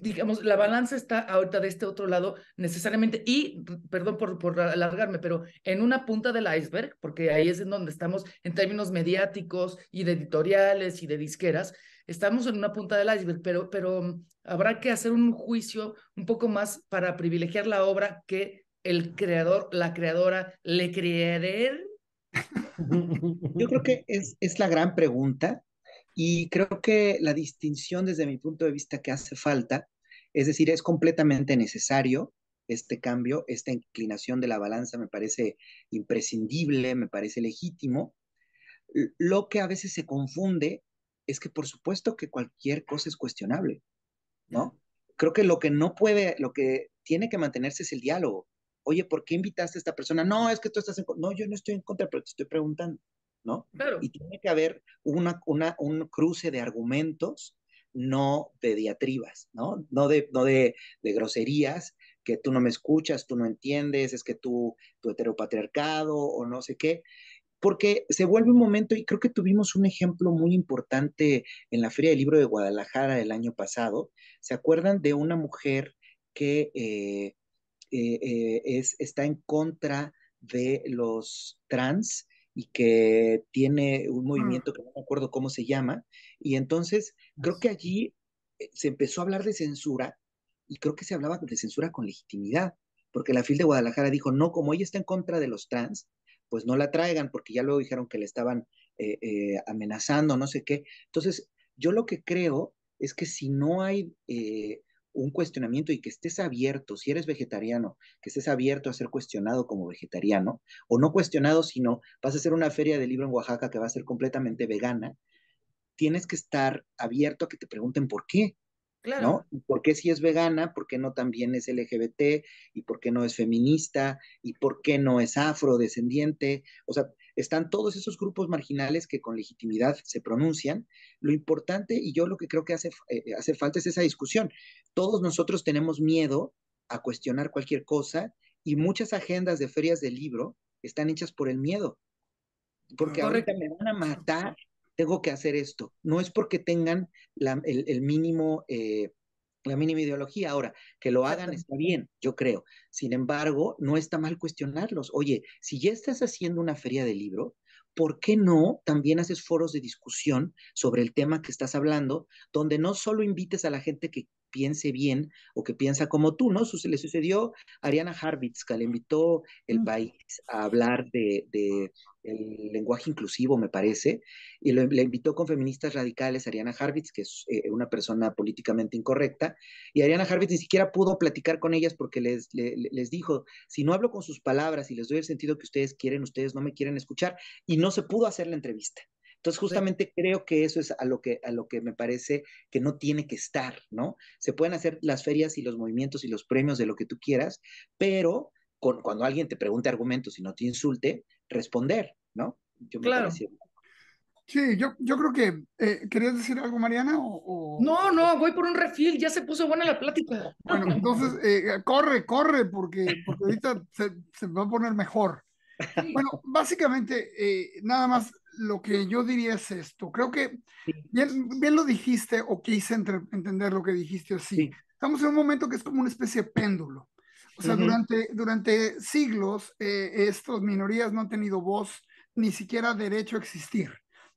digamos, la balanza está ahorita de este otro lado necesariamente, y perdón por, por alargarme, pero en una punta del iceberg, porque ahí es en donde estamos en términos mediáticos y de editoriales y de disqueras, estamos en una punta del iceberg, pero, pero habrá que hacer un juicio un poco más para privilegiar la obra que el creador, la creadora, le creeré. Yo creo que es, es la gran pregunta y creo que la distinción desde mi punto de vista que hace falta, es decir, es completamente necesario este cambio, esta inclinación de la balanza me parece imprescindible, me parece legítimo. Lo que a veces se confunde es que por supuesto que cualquier cosa es cuestionable, ¿no? Creo que lo que no puede, lo que tiene que mantenerse es el diálogo. Oye, ¿por qué invitaste a esta persona? No, es que tú estás en No, yo no estoy en contra, pero te estoy preguntando. ¿no? Y tiene que haber una, un cruce de argumentos, no de diatribas, ¿no? No de, de, groserías, que tú no me escuchas, tú no entiendes, es que tú, tu heteropatriarcado o no sé qué, porque se vuelve un momento, y creo que tuvimos un ejemplo muy importante en la Feria del Libro de Guadalajara el año pasado, ¿se acuerdan de una mujer que eh, eh, eh, es, está en contra de los trans y que tiene un mm. movimiento que no me acuerdo cómo se llama. Y entonces creo que allí eh, se empezó a hablar de censura y creo que se hablaba de censura con legitimidad, porque la FIL de Guadalajara dijo, no, como ella está en contra de los trans, pues no la traigan, porque ya luego dijeron que le estaban eh, eh, amenazando, no sé qué. Entonces, yo lo que creo es que si no hay un cuestionamiento y que estés abierto, si eres vegetariano, que estés abierto a ser cuestionado como vegetariano, o no cuestionado, sino vas a hacer una feria de libro en Oaxaca que va a ser completamente vegana, tienes que estar abierto a que te pregunten por qué. Claro. ¿No? ¿Por qué si es vegana? ¿Por qué no también es LGBT? ¿Y por qué no es feminista? ¿Y por qué no es afrodescendiente? O sea, están todos esos grupos marginales que con legitimidad se pronuncian. Lo importante, y yo lo que creo que hace, eh, falta es esa discusión. Todos nosotros tenemos miedo a cuestionar cualquier cosa y muchas agendas de ferias del libro están hechas por el miedo. Porque ahora ahorita me van a matar, tengo que hacer esto. No es porque tengan el, mínimo... Eh, la mínima ideología. Ahora, que lo hagan está bien, yo creo. Sin embargo, no está mal cuestionarlos. Oye, si ya estás haciendo una feria de libro, ¿por qué no también haces foros de discusión sobre el tema que estás hablando, donde no solo invites a la gente que piense bien o que piensa como tú, ¿no? se le sucedió a Ariana Harvitz, le invitó el mm. país a hablar de, el lenguaje inclusivo, me parece, y le invitó con feministas radicales, Ariana Harvitz, que es eh, una persona políticamente incorrecta, y Ariana Harvitz ni siquiera pudo platicar con ellas porque les dijo, si no hablo con sus palabras y les doy el sentido que ustedes quieren, ustedes no me quieren escuchar, y no se pudo hacer la entrevista. Entonces, justamente creo que eso es a lo que, a lo que me parece que no tiene que estar, ¿no? Se pueden hacer las ferias y los movimientos y los premios de lo que tú quieras, pero con, cuando alguien te pregunte argumentos y no te insulte, responder, ¿no? Yo me claro. Sí, yo, yo creo que. Eh, ¿Querías decir algo, Mariana? O, No, no, voy por un refil, ya se puso buena la plática. Bueno, entonces, eh, corre, corre, porque, porque ahorita se, va a poner mejor. Bueno, básicamente, eh, nada más lo que yo diría es esto. Creo que bien, lo dijiste o quise entender lo que dijiste así. Estamos en un momento que es como una especie de péndulo. O sea, durante, durante siglos eh, estas minorías no han tenido voz ni siquiera derecho a existir.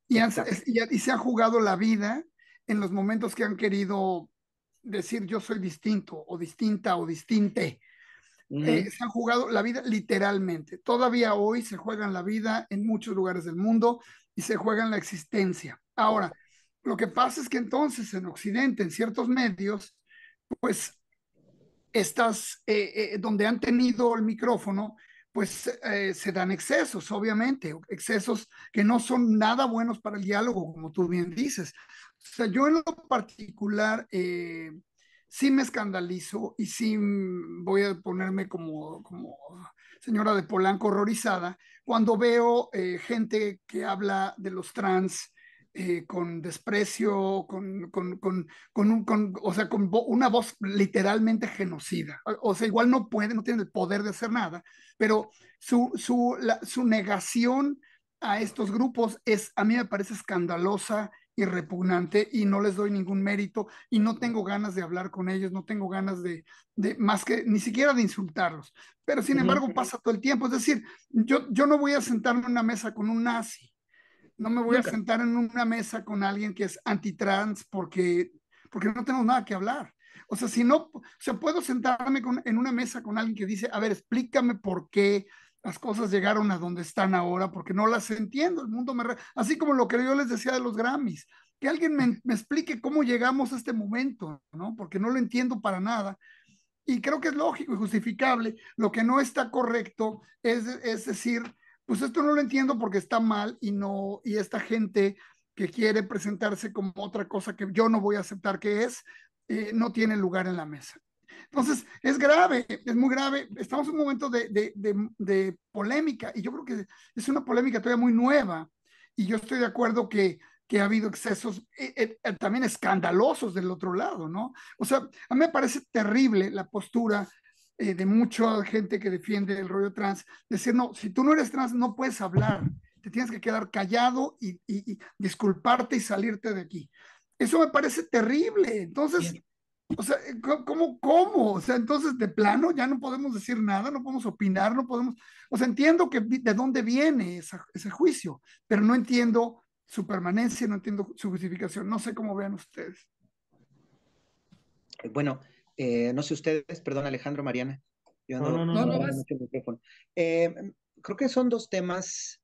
Y, y, se ha jugado la vida en los momentos que han querido decir yo soy distinto o distinta o distinte. Eh, mm. se han jugado la vida literalmente. Todavía hoy se juegan la vida en muchos lugares del mundo y se juegan la existencia. Ahora, lo que pasa es que entonces en Occidente, en ciertos medios, pues estas, eh, eh, donde han tenido el micrófono, pues se dan excesos, obviamente, excesos que no son nada buenos para el diálogo, como tú bien dices. O sea, yo en lo particular, sí me escandalizo y sí voy a ponerme como, como señora de Polanco horrorizada cuando veo eh, gente que habla de los trans eh, con desprecio, con, con, o sea, con una voz literalmente genocida. O, sea, igual no puede, no tiene el poder de hacer nada, pero su, su, su negación a estos grupos es, a mí me parece escandalosa y repugnante y no les doy ningún mérito y no tengo ganas de hablar con ellos, no tengo ganas de, de más que ni siquiera de insultarlos. Pero sin embargo pasa todo el tiempo. Es decir, yo, yo no voy a sentarme en una mesa con un nazi, no me voy a sentar en una mesa con alguien que es antitrans porque, porque no tenemos nada que hablar. O sea, si no, o puedo sentarme con, en una mesa con alguien que dice, a ver, explícame por qué las cosas llegaron a donde están ahora porque no las entiendo. El mundo me. Así como lo que yo les decía de los Grammys, que alguien me, explique cómo llegamos a este momento, ¿no? Porque no lo entiendo para nada. Y creo que es lógico y justificable. Lo que no está correcto es, decir, pues esto no lo entiendo porque está mal y no, y esta gente que quiere presentarse como otra cosa que yo no voy a aceptar que es, eh, no tiene lugar en la mesa. Entonces, es grave, es muy grave. Estamos en un momento de, polémica y yo creo que es una polémica todavía muy nueva y yo estoy de acuerdo que, ha habido excesos eh, eh, eh, también escandalosos del otro lado, ¿no? O sea, a mí me parece terrible la postura de mucha gente que defiende el rollo trans, decir, no, si tú no eres trans no puedes hablar, te tienes que quedar callado y, disculparte y salirte de aquí. Eso me parece terrible. Entonces... O sea, eh, ¿cómo, cómo? O sea, entonces de plano ya no podemos decir nada, no podemos opinar, no podemos... O sea, entiendo que de dónde viene ese juicio, pero no entiendo su permanencia, no entiendo su justificación. No sé cómo vean ustedes. Eh, bueno, eh, no sé ustedes, perdón Alejandro, Mariana. Yo no, no, no, no, creo que son dos temas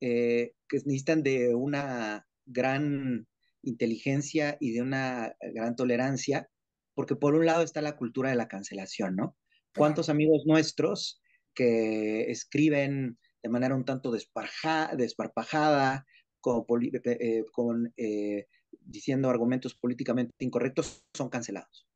que necesitan de una gran inteligencia y de una gran tolerancia porque por un lado está la cultura de la cancelación, ¿no? ¿Cuántos amigos nuestros que escriben de manera un tanto desparpajada, eh, eh, eh, diciendo argumentos políticamente incorrectos, son cancelados?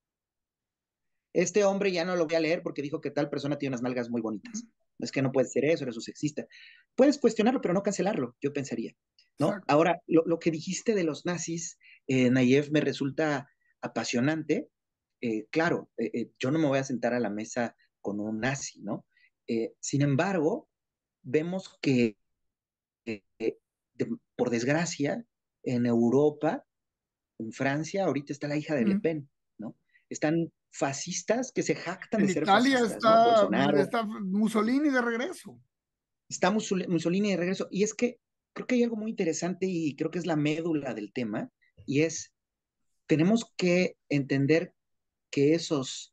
Este hombre ya no lo voy a leer porque dijo que tal persona tiene unas nalgas muy bonitas. Es que no puede ser eso, eso sexista. Puedes cuestionarlo, pero no cancelarlo, yo pensaría. ¿no? Ahora, lo, que dijiste de los nazis, eh, Nayef, me resulta apasionante eh, claro, eh, eh, yo no me voy a sentar a la mesa con un nazi, ¿no? sin embargo, vemos que, por desgracia, en Europa, en Francia, ahorita está la hija de Le Pen, ¿no? Están fascistas que se jactan de ser Italia fascistas. Italia está Mussolini de regreso. Está Mussolini de regreso. Y es que creo que hay algo muy interesante y creo que es la médula del tema, y es, tenemos que entender que esas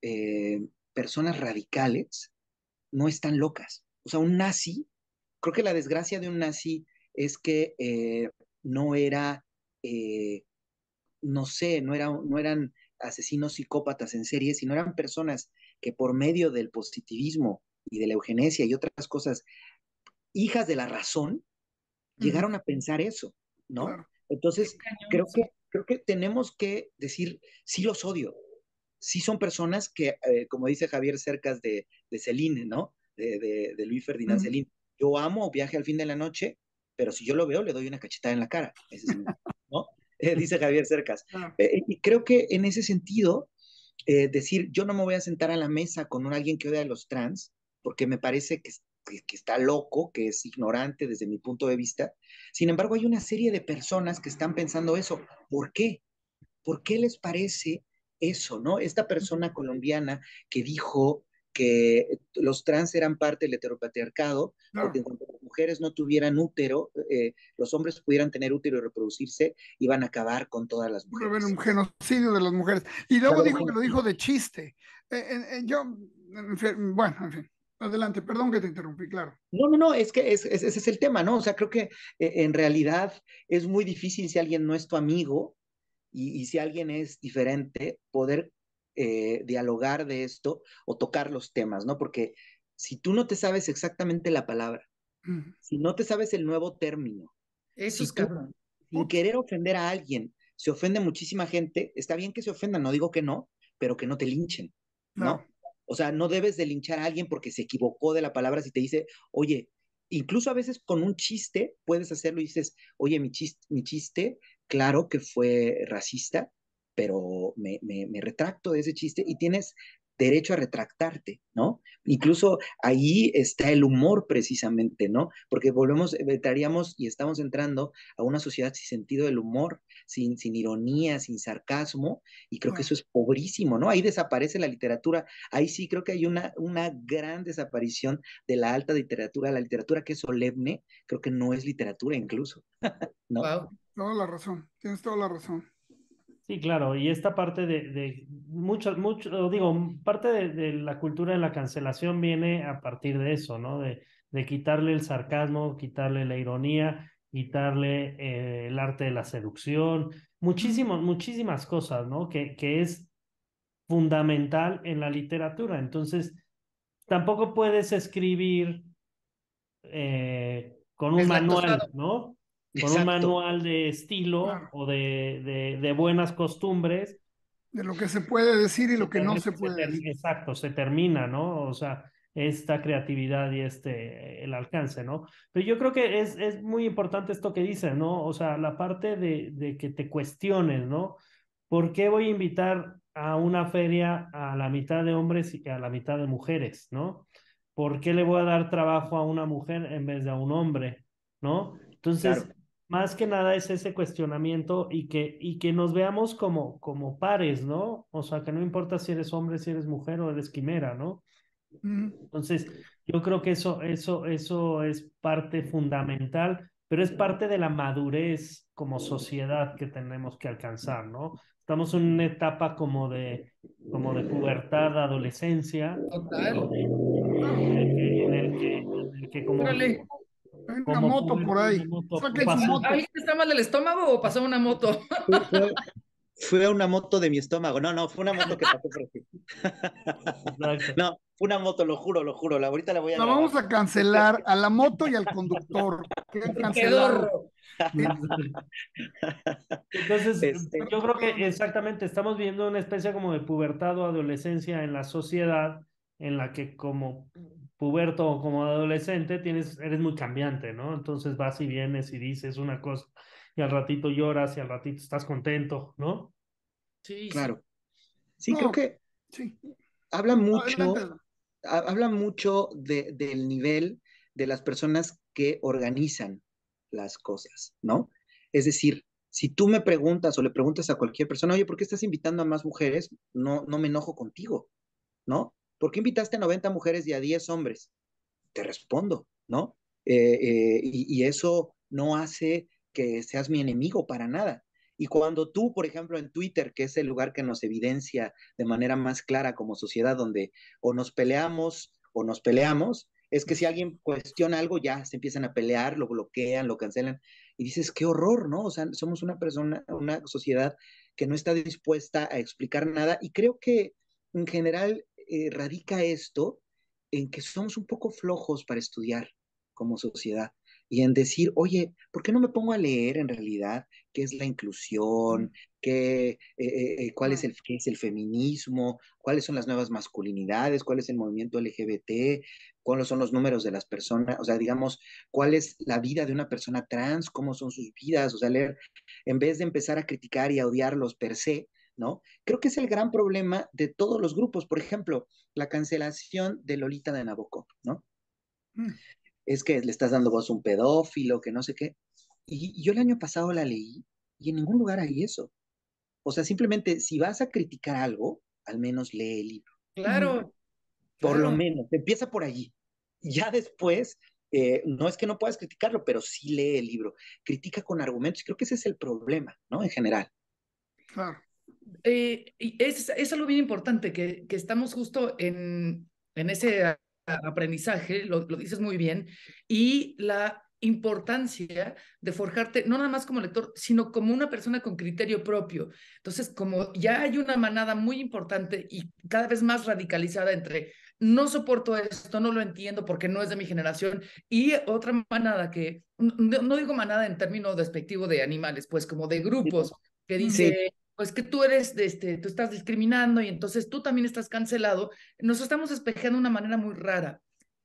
eh, personas radicales no están locas. O sea, un nazi, creo que la desgracia de un nazi es que eh, no era, eh, no sé, no, no eran asesinos psicópatas en serie, sino eran personas que por medio del positivismo y de la eugenesia y otras cosas, hijas de la razón, llegaron a pensar eso, ¿no? Entonces, creo que creo que tenemos que decir, sí los odio, sí son personas que, eh, como dice Javier Cercas de, Celine, ¿no? De, de, Luis Ferdinand Celine, yo amo Viaje al fin de la noche, pero si yo lo veo le doy una cachetada en la cara, ¿no? Eh, dice Javier Cercas. Ah. Eh, y creo que en ese sentido, decir, yo no me voy a sentar a la mesa con un, alguien que odia a los trans, porque me parece que está loco, que es ignorante desde mi punto de vista. Sin embargo, hay una serie de personas que están pensando eso. ¿Por qué? ¿Por qué les parece eso, no? Esta persona colombiana que dijo que los trans eran parte del heteropatriarcado, que las mujeres no tuvieran útero, eh, los hombres pudieran tener útero y reproducirse, iban a acabar con todas las mujeres. un genocidio de las mujeres. Y luego dijo que lo dijo de chiste. Eh, eh, yo, bueno, en fin. Adelante, perdón que te interrumpí, claro. No, no, no, es que ese es el tema, ¿no? O sea, creo que eh, en realidad es muy difícil si alguien no es tu amigo y, si alguien es diferente, poder eh, dialogar de esto o tocar los temas, ¿no? Porque si tú no te sabes exactamente la palabra, si no te sabes el nuevo término, eso es Sin querer ofender a alguien, se ofende muchísima gente, está bien que se ofendan, no digo que no, pero que no te linchen, ¿no? no o sea, no debes de linchar a alguien porque se equivocó de la palabra si te dice, oye, incluso a veces con un chiste puedes hacerlo y dices, oye, mi chiste, mi chiste claro que fue racista, pero me, me retracto de ese chiste y tienes derecho a retractarte, ¿no? Incluso ahí está el humor precisamente, ¿no? Porque volvemos, estaríamos eh, y estamos entrando a una sociedad sin sentido del humor, sin, sin ironía, sin sarcasmo, y creo que eso es pobrísimo, ¿no? Ahí desaparece la literatura, ahí sí creo que hay una, una gran desaparición de la alta literatura, la literatura que es solemne, creo que no es literatura incluso, ¿no? Wow. Toda la razón, tienes toda la razón. Sí, claro, y esta parte de, de mucho, mucho, digo, parte de, la cultura de la cancelación viene a partir de eso, ¿no? De, de quitarle el sarcasmo, quitarle la ironía, quitarle eh, el arte de la seducción, muchísimas, muchísimas cosas, ¿no? Que, que es fundamental en la literatura. Entonces, tampoco puedes escribir eh, con un manual, ¿no? con un manual de estilo o de, buenas costumbres. De lo que se puede decir y lo que no se puede decir. Exacto, se termina, ¿no? O sea, esta creatividad y este, el alcance, ¿no? Pero yo creo que es, es muy importante esto que dices, ¿no? O sea, la parte de, que te cuestiones, ¿no? ¿Por qué voy a invitar a una feria a la mitad de hombres y a la mitad de mujeres, ¿no? ¿Por qué le voy a dar trabajo a una mujer en vez de a un hombre, ¿no? Entonces, más que nada es ese cuestionamiento y que, y que nos veamos como, como pares, ¿no? O sea, que no importa si eres hombre, si eres mujer o eres quimera, ¿no? Entonces, yo creo que eso, eso, eso es parte fundamental, pero es parte de la madurez como sociedad que tenemos que alcanzar, ¿no? Estamos en una etapa como de, como de pubertad, adolescencia. Total. En el que, como una moto por ahí. Moto. está mal del estómago o pasó una moto? Fue, una moto de mi estómago. No, no, fue una moto que pasó por aquí. No, fue una moto, lo juro, lo juro. Ahorita la voy a. No, vamos a cancelar a la moto y al conductor. Entonces, este. yo creo que exactamente estamos viviendo una especie como de pubertad o adolescencia en la sociedad en la que como puberto como adolescente, tienes, eres muy cambiante, ¿no? Entonces vas y vienes y dices una cosa y al ratito lloras y al ratito estás contento, ¿no? Sí. Claro. Sí, creo que sí. habla mucho, habla mucho de, del nivel de las personas que organizan las cosas, ¿no? Es decir, si tú me preguntas o le preguntas a cualquier persona, oye, ¿por qué estás invitando a más mujeres? No, no me enojo contigo, ¿no? ¿por qué invitaste a 90 mujeres y a 10 hombres? Te respondo, ¿no? Eh, eh, y, y eso no hace que seas mi enemigo para nada. Y cuando tú, por ejemplo, en Twitter, que es el lugar que nos evidencia de manera más clara como sociedad, donde o nos peleamos o nos peleamos, es que si alguien cuestiona algo, ya se empiezan a pelear, lo bloquean, lo cancelan. Y dices, qué horror, ¿no? O sea, somos una persona, una sociedad que no está dispuesta a explicar nada. Y creo que en general eh, radica esto en que somos un poco flojos para estudiar como sociedad y en decir, oye, ¿por qué no me pongo a leer en realidad qué es la inclusión, mm. qué, eh, eh, cuál es el, qué es el feminismo, cuáles son las nuevas masculinidades, cuál es el movimiento LGBT, cuáles son los números de las personas, o sea, digamos, cuál es la vida de una persona trans, cómo son sus vidas, o sea, leer, en vez de empezar a criticar y a odiarlos per se, ¿no? Creo que es el gran problema de todos los grupos. Por ejemplo, la cancelación de Lolita de Nabokov ¿no? Mm. Es que le estás dando voz a un pedófilo, que no sé qué. Y yo el año pasado la leí y en ningún lugar hay eso. O sea, simplemente si vas a criticar algo, al menos lee el libro. Claro. Por lo menos, empieza por allí. Ya después, eh, no es que no puedas criticarlo, pero sí lee el libro. Critica con argumentos. Creo que ese es el problema, ¿no? En general. Claro. Eh, y es, algo bien importante, que, estamos justo en, en ese aprendizaje, lo, dices muy bien, y la importancia de forjarte, no nada más como lector, sino como una persona con criterio propio. Entonces, como ya hay una manada muy importante y cada vez más radicalizada entre no soporto esto, no lo entiendo porque no es de mi generación, y otra manada que, no, digo manada en términos despectivo de animales, pues como de grupos, que dice, pues que tú eres, este, tú estás discriminando y entonces tú también estás cancelado, nos estamos espejeando de una manera muy rara.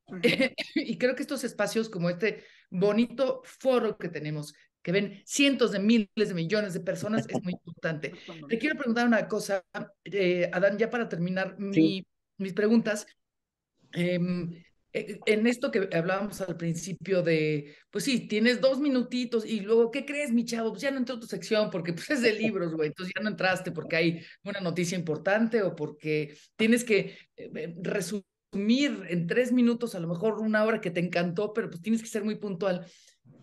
y creo que estos espacios como este bonito foro que tenemos, que ven cientos de miles de millones de personas, es muy importante. Te quiero preguntar una cosa, eh, Adán, ya para terminar mi, mis preguntas. Eh, eh, en esto que hablábamos al principio de, pues sí, tienes dos minutitos y luego, ¿qué crees, mi chavo? Pues ya no entró tu sección porque pues, es de libros, güey, entonces ya no entraste porque hay una noticia importante o porque tienes que eh, eh, resumir en tres minutos a lo mejor una hora que te encantó, pero pues tienes que ser muy puntual.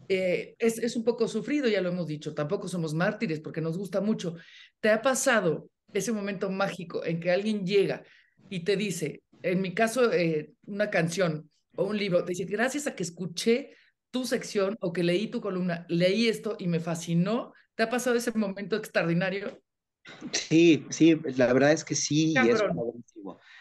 es, es un poco sufrido, ya lo hemos dicho, tampoco somos mártires porque nos gusta mucho. ¿Te ha pasado ese momento mágico en que alguien llega y te dice, en mi caso, eh, una canción o un libro, decir, gracias a que escuché tu sección o que leí tu columna, leí esto y me fascinó, ¿te ha pasado ese momento extraordinario? Sí, sí, la verdad es que sí,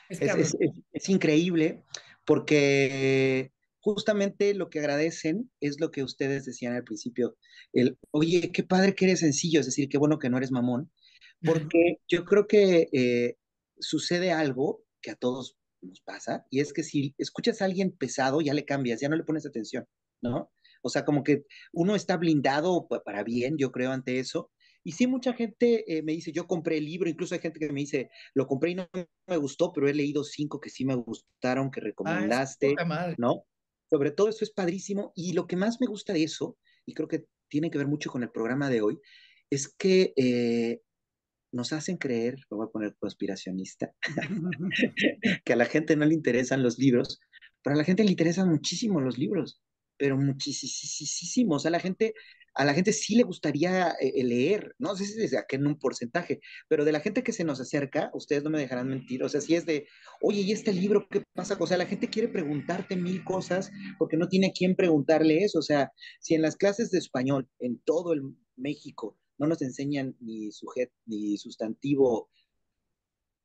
es, increíble porque justamente lo que agradecen es lo que ustedes decían al principio, el, oye, qué padre que eres sencillo, es decir, qué bueno que no eres mamón, porque yo creo que eh, sucede algo que a todos nos pasa, y es que si escuchas a alguien pesado, ya le cambias, ya no le pones atención, ¿no? O sea, como que uno está blindado para bien, yo creo, ante eso. Y sí, mucha gente eh, me dice, yo compré el libro, incluso hay gente que me dice, lo compré y no me gustó, pero he leído cinco que sí me gustaron, que ah, recomendaste, ¿no? Sobre todo eso es padrísimo. Y lo que más me gusta de eso, y creo que tiene que ver mucho con el programa de hoy, es que eh, nos hacen creer, lo voy a poner conspiracionista, que a la gente no le interesan los libros, pero a la gente le interesan muchísimo los libros, pero muchísimo, o sea, la gente, a la gente sí le gustaría eh, eh, leer, no sé si es en un porcentaje, pero de la gente que se nos acerca, ustedes no me dejarán mentir, o sea, si es de, oye, ¿y este libro qué pasa? O sea, la gente quiere preguntarte mil cosas porque no tiene a quién preguntarle eso, o sea, si en las clases de español, en todo el México, no nos enseñan ni sujeto, ni sustantivo,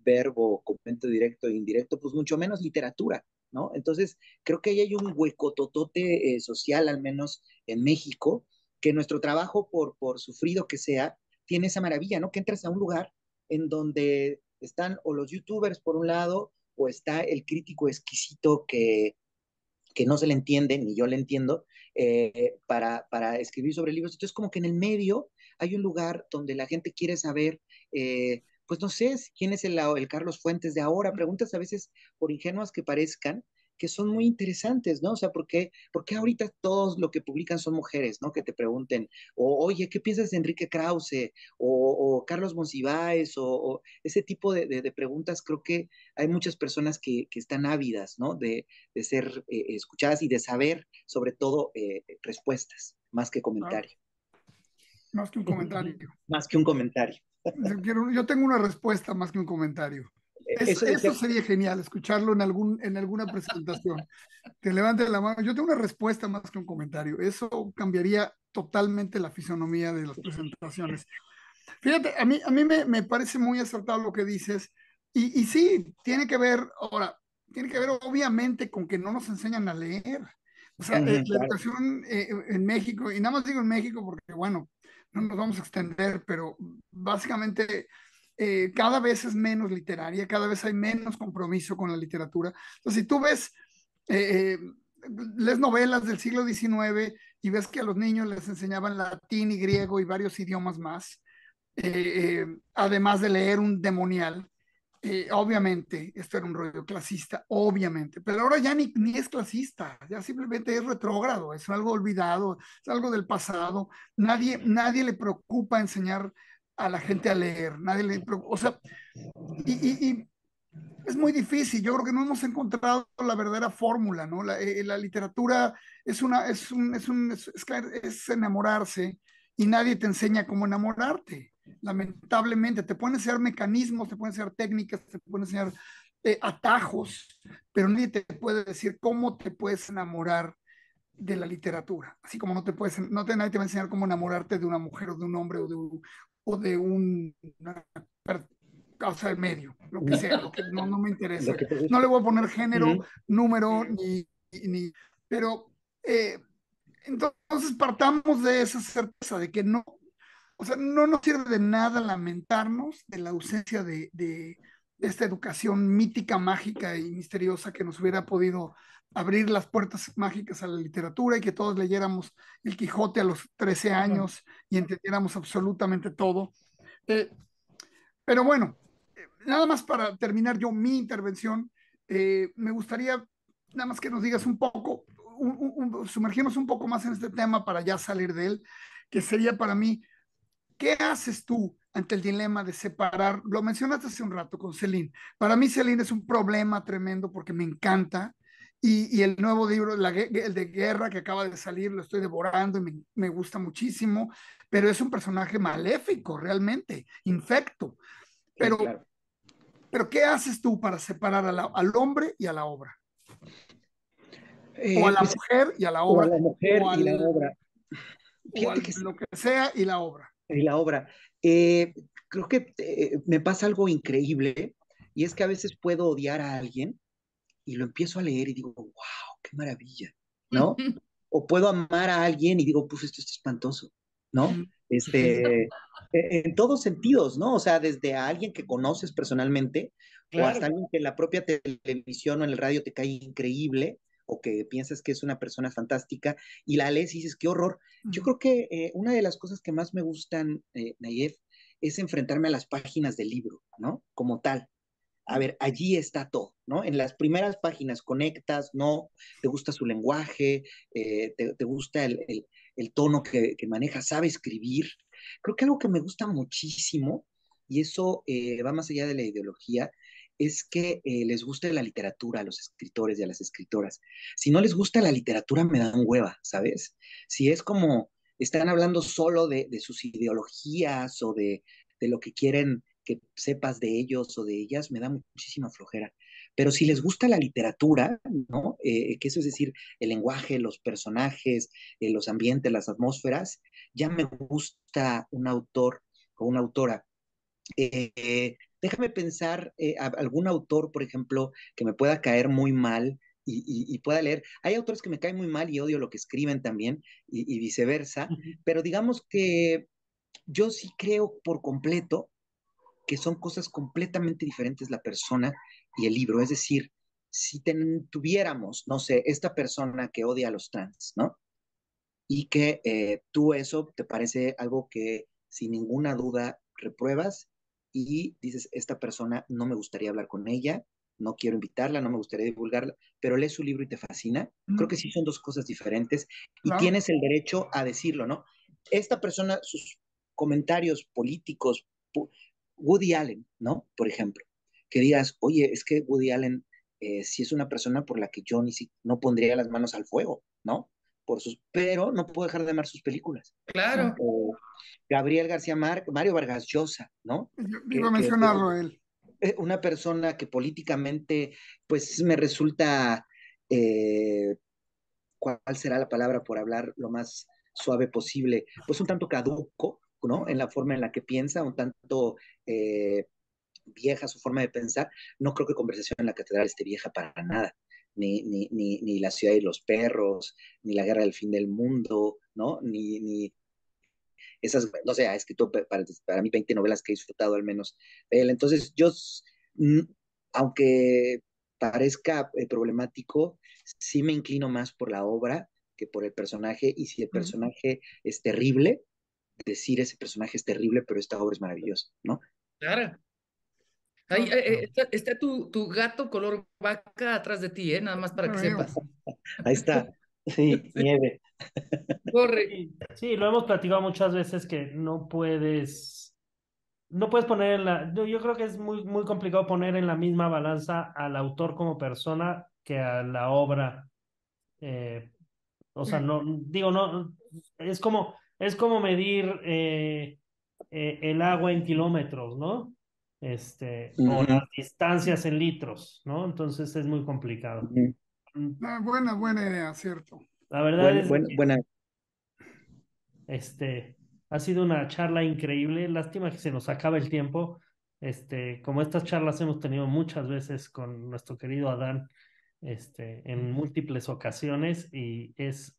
verbo, complemento directo e indirecto, pues mucho menos literatura, ¿no? Entonces, creo que ahí hay un huecototote eh, social, al menos en México, que nuestro trabajo, por, por sufrido que sea, tiene esa maravilla, ¿no? Que entras a un lugar en donde están o los youtubers por un lado, o está el crítico exquisito que, que no se le entiende, ni yo le entiendo, eh, para, para escribir sobre libros. Entonces, como que en el medio hay un lugar donde la gente quiere saber, eh, pues no sé, quién es ah, el, Carlos Fuentes de ahora, preguntas a veces por ingenuas que parezcan, que son muy interesantes, ¿no? O sea, ¿por qué, porque ahorita todos lo que publican son mujeres, ¿no? Que te pregunten, o, oye, ¿qué piensas de Enrique Krause? O, Carlos Monsiváis, o, ese tipo de, preguntas, creo que hay muchas personas que, que están ávidas, ¿no? De, de ser eh, escuchadas y de saber, sobre todo, eh, respuestas, más que comentarios. Más que un comentario. más que un comentario. yo tengo una respuesta más que un comentario. Eh, eso, sería genial, escucharlo en, algún, en alguna presentación. Te levante la mano. Yo tengo una respuesta más que un comentario. Eso cambiaría totalmente la fisonomía de las presentaciones. Fíjate, a mí, a mí me, me parece muy acertado lo que dices. Y, y, sí, tiene que ver, ahora, tiene que ver obviamente con que no nos enseñan a leer. O sea, eh, la educación eh, en México, y nada más digo en México porque, bueno, no nos vamos a extender, pero básicamente eh, cada vez es menos literaria, cada vez hay menos compromiso con la literatura. Entonces, si tú ves, eh, eh, lees novelas del siglo XIX y ves que a los niños les enseñaban latín y griego y varios idiomas más, además de leer un demonial, eh, obviamente, esto era un rollo clasista, obviamente, pero ahora ya ni, es clasista, ya simplemente es retrógrado, es algo olvidado, es algo del pasado. Nadie, nadie le preocupa enseñar a la gente a leer, nadie le o sea, y, es muy difícil, yo creo que no hemos encontrado la verdadera fórmula, ¿no? La, eh, la, literatura es una, es es, un, es, es enamorarse y nadie te enseña cómo enamorarte lamentablemente. Te pueden enseñar mecanismos, te pueden enseñar técnicas, te pueden enseñar eh, atajos, pero nadie te puede decir cómo te puedes enamorar de la literatura. Así como no te puedes, no te, nadie te va a enseñar cómo enamorarte de una mujer o de un hombre o de un, o de un una, causa del medio, lo que sea, no, me interesa. No le voy a poner género, número, ni, ni pero eh, entonces partamos de esa certeza de que no o sea, no nos sirve de nada lamentarnos de la ausencia de, esta educación mítica, mágica y misteriosa que nos hubiera podido abrir las puertas mágicas a la literatura y que todos leyéramos El Quijote a los 13 años y entendiéramos absolutamente todo. Eh, pero bueno, eh, nada más para terminar yo mi intervención, eh, me gustaría nada más que nos digas un poco, sumergirnos un poco más en este tema para ya salir de él, que sería para mí ¿Qué haces tú ante el dilema de separar? Lo mencionaste hace un rato con Celine. Para mí Celine es un problema tremendo porque me encanta. Y, el nuevo libro, el de guerra que acaba de salir, lo estoy devorando y me, gusta muchísimo, pero es un personaje maléfico realmente, infecto. Pero, pero ¿qué haces tú para separar al hombre y a la obra? Eh, o a la pues, mujer y a la obra. O a la mujer y la obra. Lo que sea y la obra. Y la obra. Eh, creo que eh, me pasa algo increíble y es que a veces puedo odiar a alguien y lo empiezo a leer y digo, wow, qué maravilla, ¿no? o puedo amar a alguien y digo, pues esto es espantoso, ¿no? Este, e-, en todos sentidos, ¿no? O sea, desde a alguien que conoces personalmente o hasta alguien que en la propia televisión o en el radio te cae increíble o que piensas que es una persona fantástica y la lees y dices, qué horror. Yo creo que eh, una de las cosas que más me gustan, eh, Nayef, es enfrentarme a las páginas del libro, ¿no? Como tal. A ver, allí está todo, ¿no? En las primeras páginas conectas, ¿no? Te gusta su lenguaje, eh, te, gusta el, tono que, que, maneja, sabe escribir. Creo que algo que me gusta muchísimo, y eso eh, va más allá de la ideología, es que eh, les guste la literatura a los escritores y a las escritoras. Si no les gusta la literatura, me dan hueva, ¿sabes? Si es como están hablando solo de, sus ideologías o de, lo que quieren que sepas de ellos o de ellas, me da muchísima flojera. Pero si les gusta la literatura, ¿no? Eh, que eso es decir, el lenguaje, los personajes, eh, los ambientes, las atmósferas, ya me gusta un autor o una autora. Eh, déjame pensar eh, algún autor, por ejemplo, que me pueda caer muy mal y, pueda leer. Hay autores que me caen muy mal y odio lo que escriben también y, viceversa, pero digamos que yo sí creo por completo que son cosas completamente diferentes la persona y el libro. Es decir, si tuviéramos, no sé, esta persona que odia a los trans, ¿no? Y que eh, tú eso te parece algo que sin ninguna duda repruebas y dices, esta persona no me gustaría hablar con ella, no quiero invitarla, no me gustaría divulgarla, pero lees su libro y te fascina. Mm. Creo que sí son dos cosas diferentes y tienes el derecho a decirlo, ¿no? Esta persona, sus comentarios políticos, Woody Allen, ¿no? Por ejemplo, que digas, oye, es que Woody Allen eh, si es una persona por la que yo ni si, no pondría las manos al fuego, ¿no? sus, pero no puedo dejar de amar sus películas. Claro. Eh, Gabriel García Mar, Mario Vargas Llosa, ¿no? Iba a mencionarlo él. Eh, una persona que políticamente, pues me resulta, eh, ¿cuál será la palabra por hablar lo más suave posible? Pues un tanto caduco, ¿no? En la forma en la que piensa, un tanto vieja su forma de pensar. No creo que Conversación en la Catedral esté vieja para nada ni, ni, La ciudad de los perros, ni La guerra del fin del mundo, ¿no? Ni, ni esas, no sé, ha escrito para, para mí 20 novelas que he disfrutado al menos de él. Entonces, yo, aunque parezca eh, problemático, sí me inclino más por la obra que por el personaje, y si el personaje es terrible, decir ese personaje es terrible, pero esta obra es maravillosa, ¿no? Claro, Ahí eh, eh, está, tu, tu, gato color vaca atrás de ti, ¿eh? Nada más para que sepas. Ahí está. Sí, nieve. Corre. Sí, lo hemos platicado muchas veces que no puedes, no puedes poner en la, yo, creo que es muy, muy complicado poner en la misma balanza al autor como persona que a la obra. Eh, o sea, no, digo, no, es como, es como medir el agua en kilómetros, ¿no? este, o las distancias en litros, ¿no? Entonces es muy complicado. Ah, buena, buena idea, cierto. La verdad es que, buena. este, ha sido una charla increíble. Lástima que se nos acaba el tiempo. Este, como estas charlas hemos tenido muchas veces con nuestro querido Adán, este, en múltiples ocasiones y es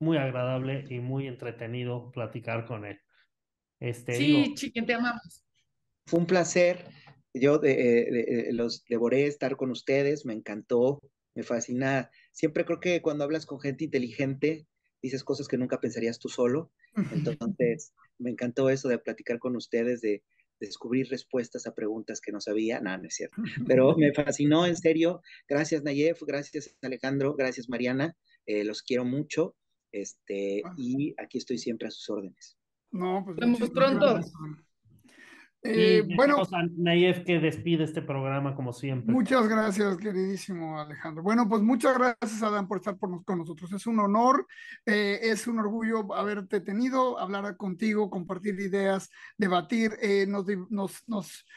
muy agradable y muy entretenido platicar con él. Este, sí, chiquen, te amamos. Fue un placer. Yo eh, eh, los devoré estar con ustedes, me encantó, me fascina. Siempre creo que cuando hablas con gente inteligente, dices cosas que nunca pensarías tú solo. Entonces, me encantó eso de platicar con ustedes, de descubrir respuestas a preguntas que no sabía. Nada, no, es cierto. Pero me fascinó, en serio. Gracias, Nayef. Gracias, Alejandro. Gracias, Mariana. Eh, los quiero mucho. Este, ah. y aquí estoy siempre a sus órdenes. No, pues. Vemos pronto. Eh, y bueno, Nayef que despide este programa como siempre. Muchas gracias, queridísimo Alejandro. Bueno, pues muchas gracias, Adán, por estar con nosotros. Es un honor, eh, es un orgullo haberte tenido, hablar contigo, compartir ideas, debatir. Eh, nos,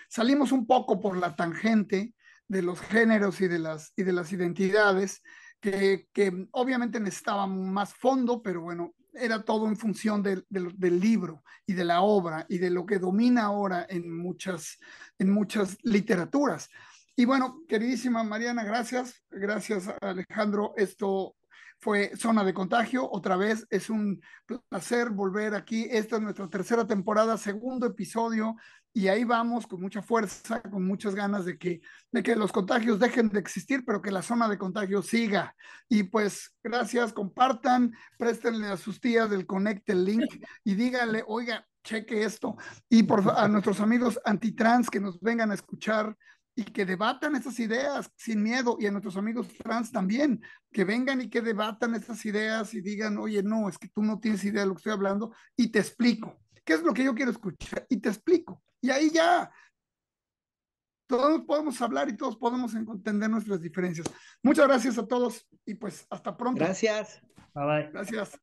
salimos un poco por la tangente de los géneros y de las, y de las identidades que, obviamente necesitaba más fondo, pero bueno, era todo en función del, libro y de la obra y de lo que domina ahora en muchas, en muchas literaturas. Y bueno, queridísima Mariana, gracias. Gracias Alejandro. Esto fue Zona de Contagio. Otra vez es un placer volver aquí. Esta es nuestra tercera temporada, segundo episodio y ahí vamos con mucha fuerza, con muchas ganas de que, de que los contagios dejen de existir, pero que la zona de contagio siga. Y pues gracias, compartan, préstenle a sus tías del Connect el link y díganle, oiga, cheque esto. Y por a nuestros amigos antitrans que nos vengan a escuchar y que debatan esas ideas sin miedo y a nuestros amigos trans también, que vengan y que debatan esas ideas y digan, oye, no, es que tú no tienes idea de lo que estoy hablando y te explico. ¿Qué es lo que yo quiero escuchar? Y te explico. Y ahí ya todos podemos hablar y todos podemos entender nuestras diferencias. Muchas gracias a todos y pues hasta pronto. Gracias. Bye Gracias.